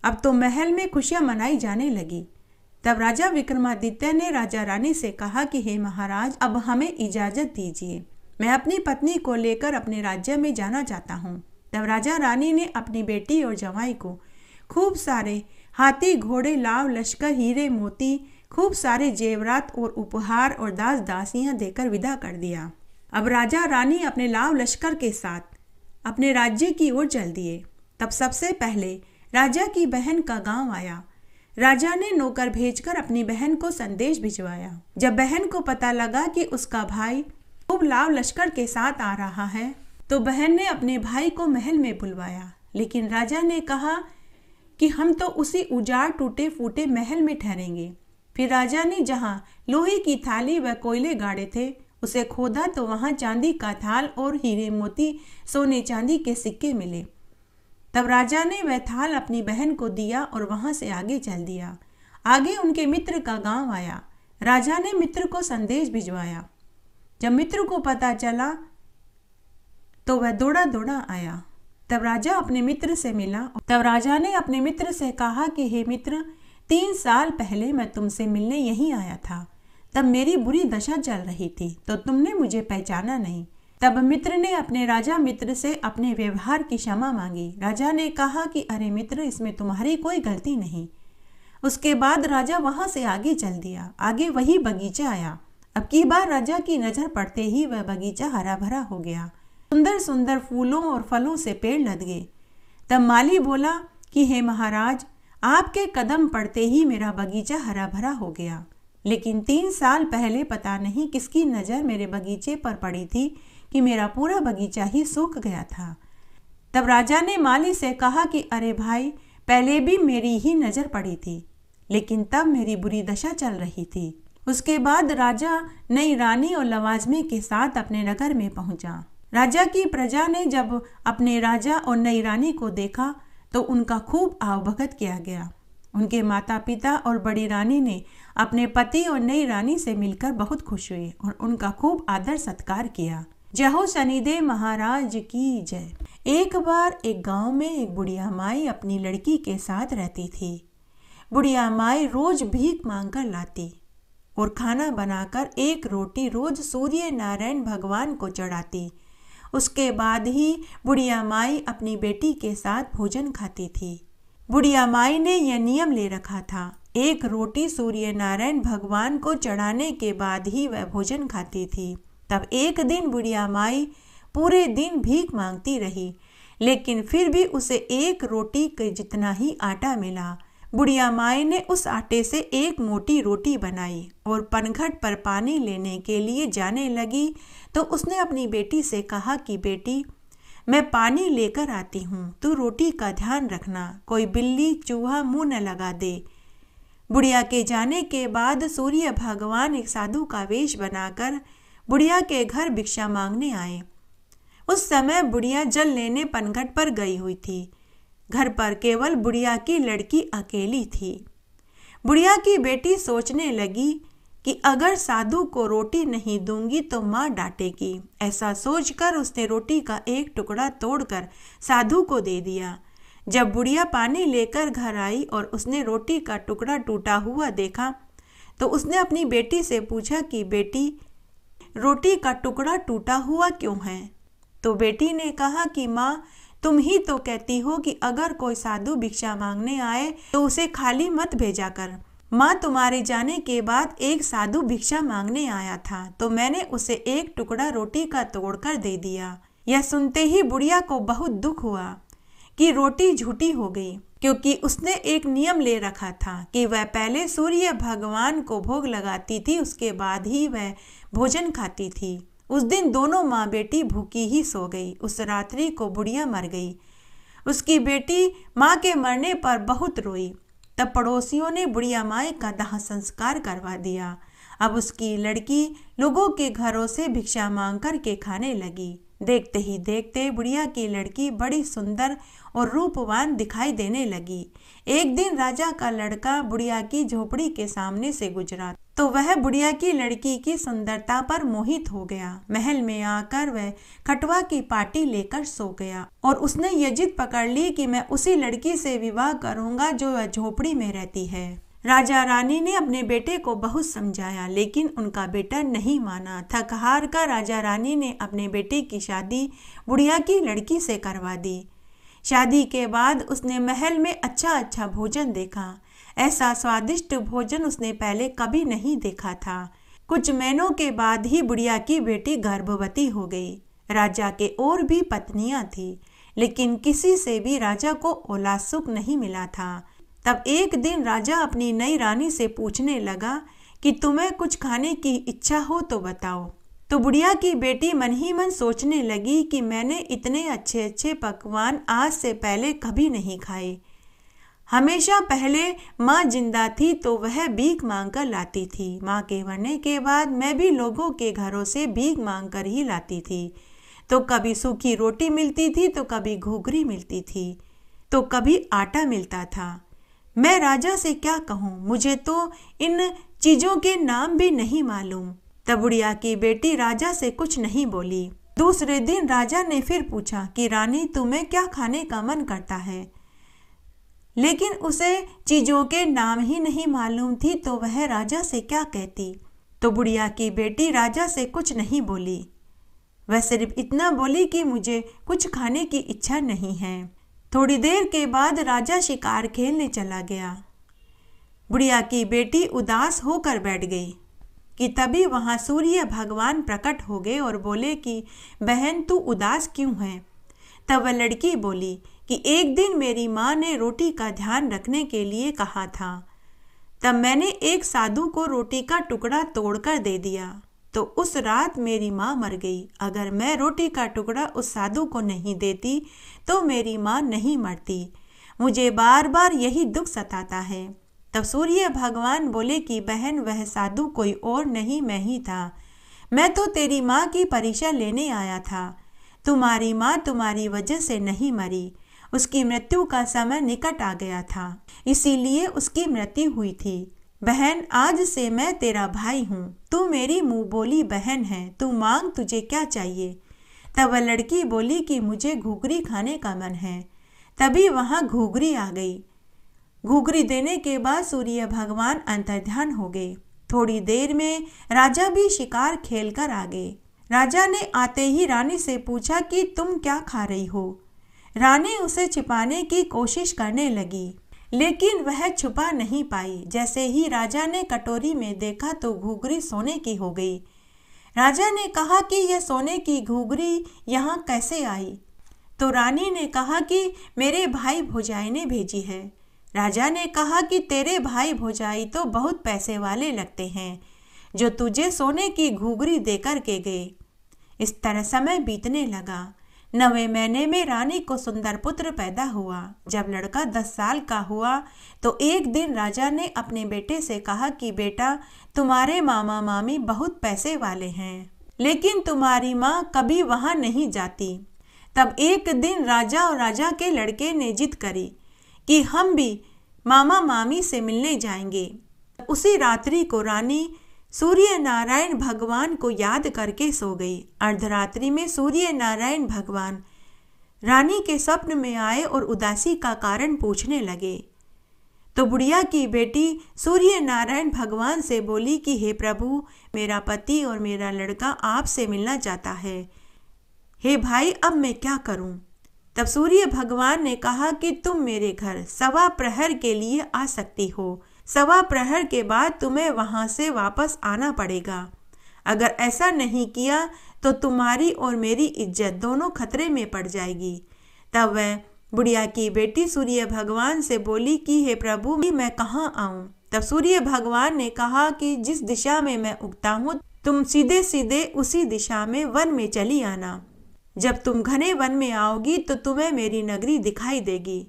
अब तो महल में खुशियां मनाई जाने लगी तब राजा विक्रमादित्य ने राजा रानी से कहा कि हे महाराज अब हमें इजाजत दीजिए मैं अपनी पत्नी को लेकर अपने राज्य में जाना चाहता हूँ तब राजा रानी ने अपनी बेटी और जवाई को खूब सारे हाथी घोड़े लाव लश्कर हीरे मोती खूब सारे जेवरात और उपहार और दास दासियां देकर विदा कर दिया अब राजा रानी अपने लाव लश्कर के साथ अपने राज्य की ओर चल दिए तब सबसे पहले राजा की बहन का गांव आया राजा ने नौकर भेजकर अपनी बहन को संदेश भिजवाया जब बहन को पता लगा कि उसका भाई खूब लाव लश्कर के साथ आ रहा है तो बहन ने अपने भाई को महल में बुलवाया लेकिन राजा ने कहा कि हम तो उसी उजाड़ टूटे फूटे महल में ठहरेंगे फिर राजा ने जहाँ लोहे की थाली व कोयले गाड़े थे उसे खोदा तो वहाँ चांदी का थाल और हीरे मोती सोने चांदी के सिक्के मिले तब राजा ने वह थाल अपनी बहन को दिया और वहाँ से आगे चल दिया आगे उनके मित्र का गांव आया राजा ने मित्र को संदेश भिजवाया जब मित्र को पता चला तो वह दौड़ा दौड़ा आया तब राजा अपने मित्र से मिला तब राजा ने अपने मित्र से कहा कि हे मित्र तीन साल पहले मैं तुमसे मिलने यहीं आया था तब मेरी बुरी दशा चल रही थी तो तुमने मुझे पहचाना नहीं तब मित्र ने अपने राजा मित्र से अपने व्यवहार की क्षमा मांगी राजा ने कहा कि अरे मित्र इसमें तुम्हारी कोई गलती नहीं उसके बाद राजा वहां से आगे चल दिया आगे वही बगीचा आया अब की बार राजा की नज़र पड़ते ही वह बगीचा हरा भरा हो गया सुंदर सुंदर फूलों और फलों से पेड़ लद गए तब माली बोला कि हे महाराज आपके कदम पड़ते ही मेरा बगीचा हरा भरा हो गया लेकिन तीन साल पहले पता नहीं किसकी नज़र मेरे बगीचे पर पड़ी थी कि मेरा पूरा बगीचा ही सूख गया था तब राजा ने माली से कहा कि अरे भाई पहले भी मेरी ही नज़र पड़ी थी लेकिन तब मेरी बुरी दशा चल रही थी उसके बाद राजा नई रानी और लवाजमे के साथ अपने नगर में पहुंचा। राजा की प्रजा ने जब अपने राजा और नई रानी को देखा तो उनका खूब आवभगत किया गया उनके माता पिता और बड़ी रानी ने अपने पति और नई रानी से मिलकर बहुत खुश हुए और उनका खूब आदर सत्कार किया जहो शनिदेव महाराज की जय एक बार एक गांव में एक बुढ़िया माई अपनी लड़की के साथ रहती थी बुढ़िया माई रोज भीख मांग कर लाती और खाना बनाकर एक रोटी रोज सूर्य नारायण भगवान को चढ़ाती उसके बाद ही बुढ़िया माई अपनी बेटी के साथ भोजन खाती थी बुढ़िया माई ने यह नियम ले रखा था एक रोटी सूर्य नारायण भगवान को चढ़ाने के बाद ही वह भोजन खाती थी तब एक दिन बुढ़िया माई पूरे दिन भीख मांगती रही लेकिन फिर भी उसे एक रोटी के जितना ही आटा मिला बुढ़िया माए ने उस आटे से एक मोटी रोटी बनाई और पनघट पर पानी लेने के लिए जाने लगी तो उसने अपनी बेटी से कहा कि बेटी मैं पानी लेकर आती हूँ तू रोटी का ध्यान रखना कोई बिल्ली चूहा मुंह न लगा दे बुढ़िया के जाने के बाद सूर्य भगवान एक साधु का वेश बनाकर बुढ़िया के घर भिक्षा मांगने आए उस समय बुढ़िया जल लेने पनघट पर गई हुई थी घर पर केवल बुढ़िया की लड़की अकेली थी बुढ़िया की बेटी सोचने लगी कि अगर साधु को रोटी नहीं दूंगी तो माँ डांटेगी ऐसा सोचकर उसने रोटी का एक टुकड़ा तोड़कर साधु को दे दिया जब बुढ़िया पानी लेकर घर आई और उसने रोटी का टुकड़ा टूटा हुआ देखा तो उसने अपनी बेटी से पूछा कि बेटी रोटी का टुकड़ा टूटा हुआ क्यों है तो बेटी ने कहा कि माँ तुम ही तो कहती हो कि अगर कोई साधु भिक्षा मांगने आए तो उसे खाली मत भेजा कर माँ तुम्हारे जाने के बाद एक साधु भिक्षा मांगने आया था तो मैंने उसे एक टुकड़ा रोटी का तोड़कर दे दिया यह सुनते ही बुढ़िया को बहुत दुख हुआ कि रोटी झूठी हो गई क्योंकि उसने एक नियम ले रखा था कि वह पहले सूर्य भगवान को भोग लगाती थी उसके बाद ही वह भोजन खाती थी उस दिन दोनों माँ बेटी भूखी ही सो गई उस रात्रि को बुढ़िया मर गई उसकी बेटी माँ के मरने पर बहुत रोई तब पड़ोसियों ने बुढ़िया माए का दाह संस्कार करवा दिया अब उसकी लड़की लोगों के घरों से भिक्षा मांग कर के खाने लगी देखते ही देखते बुढ़िया की लड़की बड़ी सुंदर और रूपवान दिखाई देने लगी एक दिन राजा का लड़का बुढ़िया की झोपड़ी के सामने से गुजरा तो वह बुढ़िया की लड़की की सुंदरता पर मोहित हो गया महल में आकर वह खटवा की पार्टी लेकर सो गया और उसने ये जिद पकड़ ली कि मैं उसी लड़की से विवाह करूंगा जो वह झोपड़ी में रहती है राजा रानी ने अपने बेटे को बहुत समझाया लेकिन उनका बेटा नहीं माना थक हार कर राजा रानी ने अपने बेटे की शादी बुढ़िया की लड़की से करवा दी शादी के बाद उसने महल में अच्छा अच्छा भोजन देखा ऐसा स्वादिष्ट भोजन उसने पहले कभी नहीं देखा था कुछ महीनों के बाद ही बुढ़िया की बेटी गर्भवती हो गई राजा के और भी पत्नियां थी लेकिन किसी से भी राजा को औला सुख नहीं मिला था तब एक दिन राजा अपनी नई रानी से पूछने लगा कि तुम्हें कुछ खाने की इच्छा हो तो बताओ तो बुढ़िया की बेटी मन ही मन सोचने लगी कि मैंने इतने अच्छे अच्छे पकवान आज से पहले कभी नहीं खाए हमेशा पहले माँ जिंदा थी तो वह भीख मांग कर लाती थी माँ के मरने के बाद मैं भी लोगों के घरों से भीख मांग कर ही लाती थी तो कभी सूखी रोटी मिलती थी तो कभी घूघरी मिलती थी तो कभी आटा मिलता था मैं राजा से क्या कहूँ मुझे तो इन चीज़ों के नाम भी नहीं मालूम तबुड़िया की बेटी राजा से कुछ नहीं बोली दूसरे दिन राजा ने फिर पूछा कि रानी तुम्हें क्या खाने का मन करता है लेकिन उसे चीज़ों के नाम ही नहीं मालूम थी तो वह राजा से क्या कहती तो बुढ़िया की बेटी राजा से कुछ नहीं बोली वह सिर्फ इतना बोली कि मुझे कुछ खाने की इच्छा नहीं है थोड़ी देर के बाद राजा शिकार खेलने चला गया बुढ़िया की बेटी उदास होकर बैठ गई कि तभी वहाँ सूर्य भगवान प्रकट हो गए और बोले कि बहन तू उदास क्यों है तब वह लड़की बोली कि एक दिन मेरी माँ ने रोटी का ध्यान रखने के लिए कहा था तब मैंने एक साधु को रोटी का टुकड़ा तोड़कर दे दिया तो उस रात मेरी माँ मर गई अगर मैं रोटी का टुकड़ा उस साधु को नहीं देती तो मेरी माँ नहीं मरती मुझे बार बार यही दुख सताता है तब सूर्य भगवान बोले कि बहन वह साधु कोई और नहीं मैं ही था मैं तो तेरी माँ की परीक्षा लेने आया था तुम्हारी माँ तुम्हारी वजह से नहीं मरी उसकी मृत्यु का समय निकट आ गया था इसीलिए उसकी मृत्यु हुई थी बहन आज से मैं तेरा भाई हूँ तू मेरी मुँह बोली बहन है तू मांग तुझे क्या चाहिए तब वह लड़की बोली कि मुझे घूघरी खाने का मन है तभी वहाँ घूघरी आ गई घूघरी देने के बाद सूर्य भगवान अंतर्ध्यान हो गए थोड़ी देर में राजा भी शिकार खेल कर आ गए राजा ने आते ही रानी से पूछा कि तुम क्या खा रही हो रानी उसे छिपाने की कोशिश करने लगी लेकिन वह छुपा नहीं पाई जैसे ही राजा ने कटोरी में देखा तो घूघरी सोने की हो गई राजा ने कहा कि यह सोने की घूगरी यहाँ कैसे आई तो रानी ने कहा कि मेरे भाई भोजाई ने भेजी है राजा ने कहा कि तेरे भाई भोजाई तो बहुत पैसे वाले लगते हैं जो तुझे सोने की घूगरी देकर के गए इस तरह समय बीतने लगा नवे महीने में रानी को सुंदर पुत्र पैदा हुआ जब लड़का दस साल का हुआ तो एक दिन राजा ने अपने बेटे से कहा कि बेटा तुम्हारे मामा मामी बहुत पैसे वाले हैं लेकिन तुम्हारी माँ कभी वहाँ नहीं जाती तब एक दिन राजा और राजा के लड़के ने जिद करी कि हम भी मामा मामी से मिलने जाएंगे उसी रात्रि को रानी सूर्य नारायण भगवान को याद करके सो गई अर्धरात्रि में सूर्य नारायण भगवान रानी के स्वप्न में आए और उदासी का कारण पूछने लगे तो बुढ़िया की बेटी सूर्य नारायण भगवान से बोली कि हे प्रभु मेरा पति और मेरा लड़का आपसे मिलना चाहता है हे भाई अब मैं क्या करूं? तब सूर्य भगवान ने कहा कि तुम मेरे घर सवा प्रहर के लिए आ सकती हो सवा प्रहर के बाद तुम्हें वहाँ से वापस आना पड़ेगा अगर ऐसा नहीं किया तो तुम्हारी और मेरी इज्जत दोनों खतरे में पड़ जाएगी तब वह बुढ़िया की बेटी सूर्य भगवान से बोली कि हे प्रभु मैं कहाँ आऊँ तब सूर्य भगवान ने कहा कि जिस दिशा में मैं उगता हूँ तुम सीधे सीधे उसी दिशा में वन में चली आना जब तुम घने वन में आओगी तो तुम्हें मेरी नगरी दिखाई देगी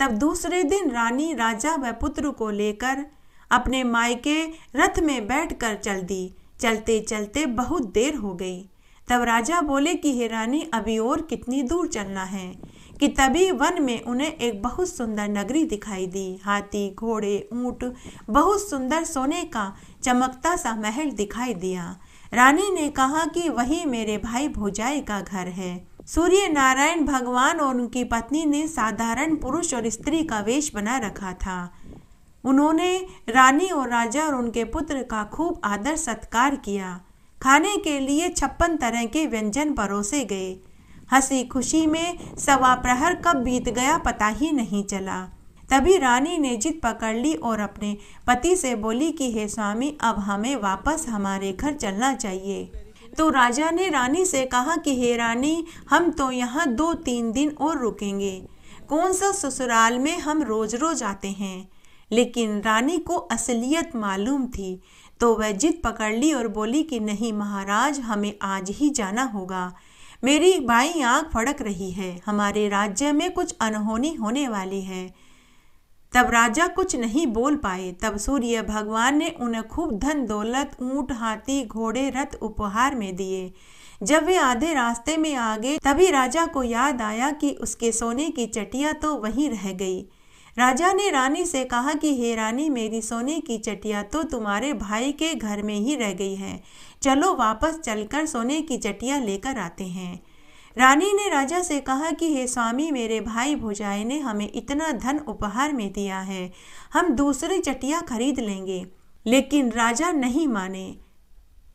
तब दूसरे दिन रानी राजा व पुत्र को लेकर अपने मायके रथ में बैठकर चल दी चलते चलते बहुत देर हो गई तब राजा बोले कि हे रानी अभी और कितनी दूर चलना है कि तभी वन में उन्हें एक बहुत सुंदर नगरी दिखाई दी हाथी घोड़े ऊंट बहुत सुंदर सोने का चमकता सा महल दिखाई दिया रानी ने कहा कि वही मेरे भाई भोजाई का घर है सूर्य नारायण भगवान और उनकी पत्नी ने साधारण पुरुष और स्त्री का वेश बना रखा था उन्होंने रानी और राजा और उनके पुत्र का खूब आदर सत्कार किया खाने के लिए छप्पन तरह के व्यंजन परोसे गए हंसी खुशी में सवा प्रहर कब बीत गया पता ही नहीं चला तभी रानी ने जिद पकड़ ली और अपने पति से बोली कि हे स्वामी अब हमें वापस हमारे घर चलना चाहिए तो राजा ने रानी से कहा कि हे रानी हम तो यहाँ दो तीन दिन और रुकेंगे कौन सा ससुराल में हम रोज रोज आते हैं लेकिन रानी को असलियत मालूम थी तो वह जिद पकड़ ली और बोली कि नहीं महाराज हमें आज ही जाना होगा मेरी बाई आँख फड़क रही है हमारे राज्य में कुछ अनहोनी होने वाली है तब राजा कुछ नहीं बोल पाए तब सूर्य भगवान ने उन्हें खूब धन दौलत ऊंट हाथी घोड़े रथ उपहार में दिए जब वे आधे रास्ते में आ गए तभी राजा को याद आया कि उसके सोने की चटिया तो वहीं रह गई राजा ने रानी से कहा कि हे रानी मेरी सोने की चटिया तो तुम्हारे भाई के घर में ही रह गई है चलो वापस चलकर सोने की चटिया लेकर आते हैं रानी ने राजा से कहा कि हे स्वामी मेरे भाई भुजाई ने हमें इतना धन उपहार में दिया है हम दूसरी चटिया खरीद लेंगे लेकिन राजा नहीं माने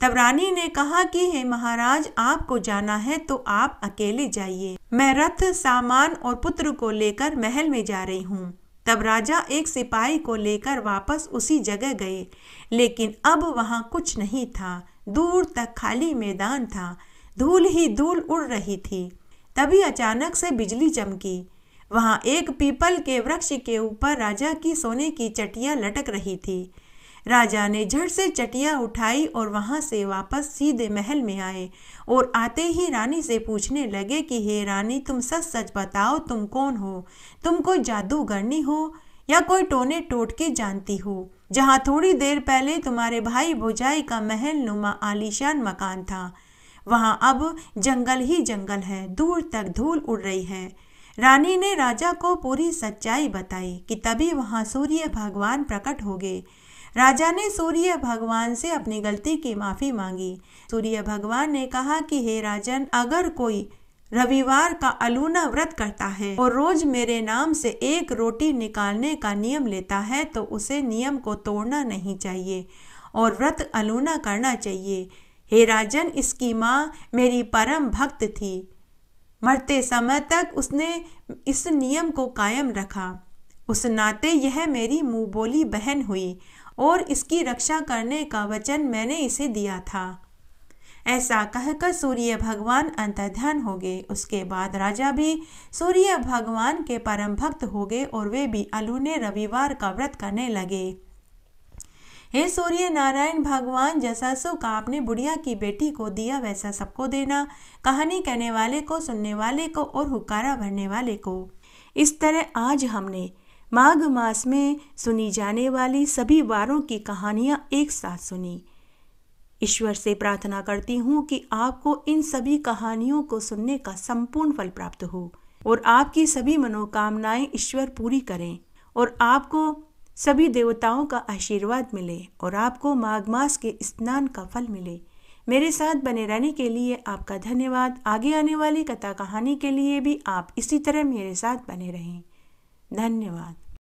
तब रानी ने कहा कि हे महाराज आपको जाना है तो आप अकेले जाइए मैं रथ सामान और पुत्र को लेकर महल में जा रही हूँ तब राजा एक सिपाही को लेकर वापस उसी जगह गए लेकिन अब वहाँ कुछ नहीं था दूर तक खाली मैदान था धूल ही धूल उड़ रही थी तभी अचानक से बिजली चमकी वहाँ एक पीपल के वृक्ष के ऊपर राजा की सोने की चटिया लटक रही थी राजा ने झट से चटिया उठाई और वहाँ से वापस सीधे महल में आए और आते ही रानी से पूछने लगे कि हे रानी तुम सच सच बताओ तुम कौन हो तुम कोई जादूगरनी हो या कोई टोने टोटके जानती हो जहाँ थोड़ी देर पहले तुम्हारे भाई भुजाई का महल नुमा आलीशान मकान था वहाँ अब जंगल ही जंगल है दूर तक धूल उड़ रही है रानी ने राजा को पूरी सच्चाई बताई कि तभी वहाँ सूर्य भगवान प्रकट हो गए राजा ने सूर्य भगवान से अपनी गलती की माफ़ी मांगी सूर्य भगवान ने कहा कि हे राजन अगर कोई रविवार का अलूना व्रत करता है और रोज मेरे नाम से एक रोटी निकालने का नियम लेता है तो उसे नियम को तोड़ना नहीं चाहिए और व्रत अलूना करना चाहिए हे राजन इसकी माँ मेरी परम भक्त थी मरते समय तक उसने इस नियम को कायम रखा उस नाते यह मेरी मुँह बोली बहन हुई और इसकी रक्षा करने का वचन मैंने इसे दिया था ऐसा कहकर सूर्य भगवान अंतर्ध्यान हो गए उसके बाद राजा भी सूर्य भगवान के परम भक्त हो गए और वे भी अलूने रविवार का व्रत करने लगे हे सूर्य नारायण भगवान जैसा सुख आपने बुढ़िया की बेटी को दिया वैसा सबको देना कहानी कहने वाले को सुनने वाले को और हुकारा भरने वाले को इस तरह आज हमने माघ मास में सुनी जाने वाली सभी वारों की कहानियाँ एक साथ सुनी ईश्वर से प्रार्थना करती हूँ कि आपको इन सभी कहानियों को सुनने का संपूर्ण फल प्राप्त हो और आपकी सभी मनोकामनाएं ईश्वर पूरी करें और आपको सभी देवताओं का आशीर्वाद मिले और आपको माघ मास के स्नान का फल मिले मेरे साथ बने रहने के लिए आपका धन्यवाद आगे आने वाली कथा कहानी के लिए भी आप इसी तरह मेरे साथ बने रहें धन्यवाद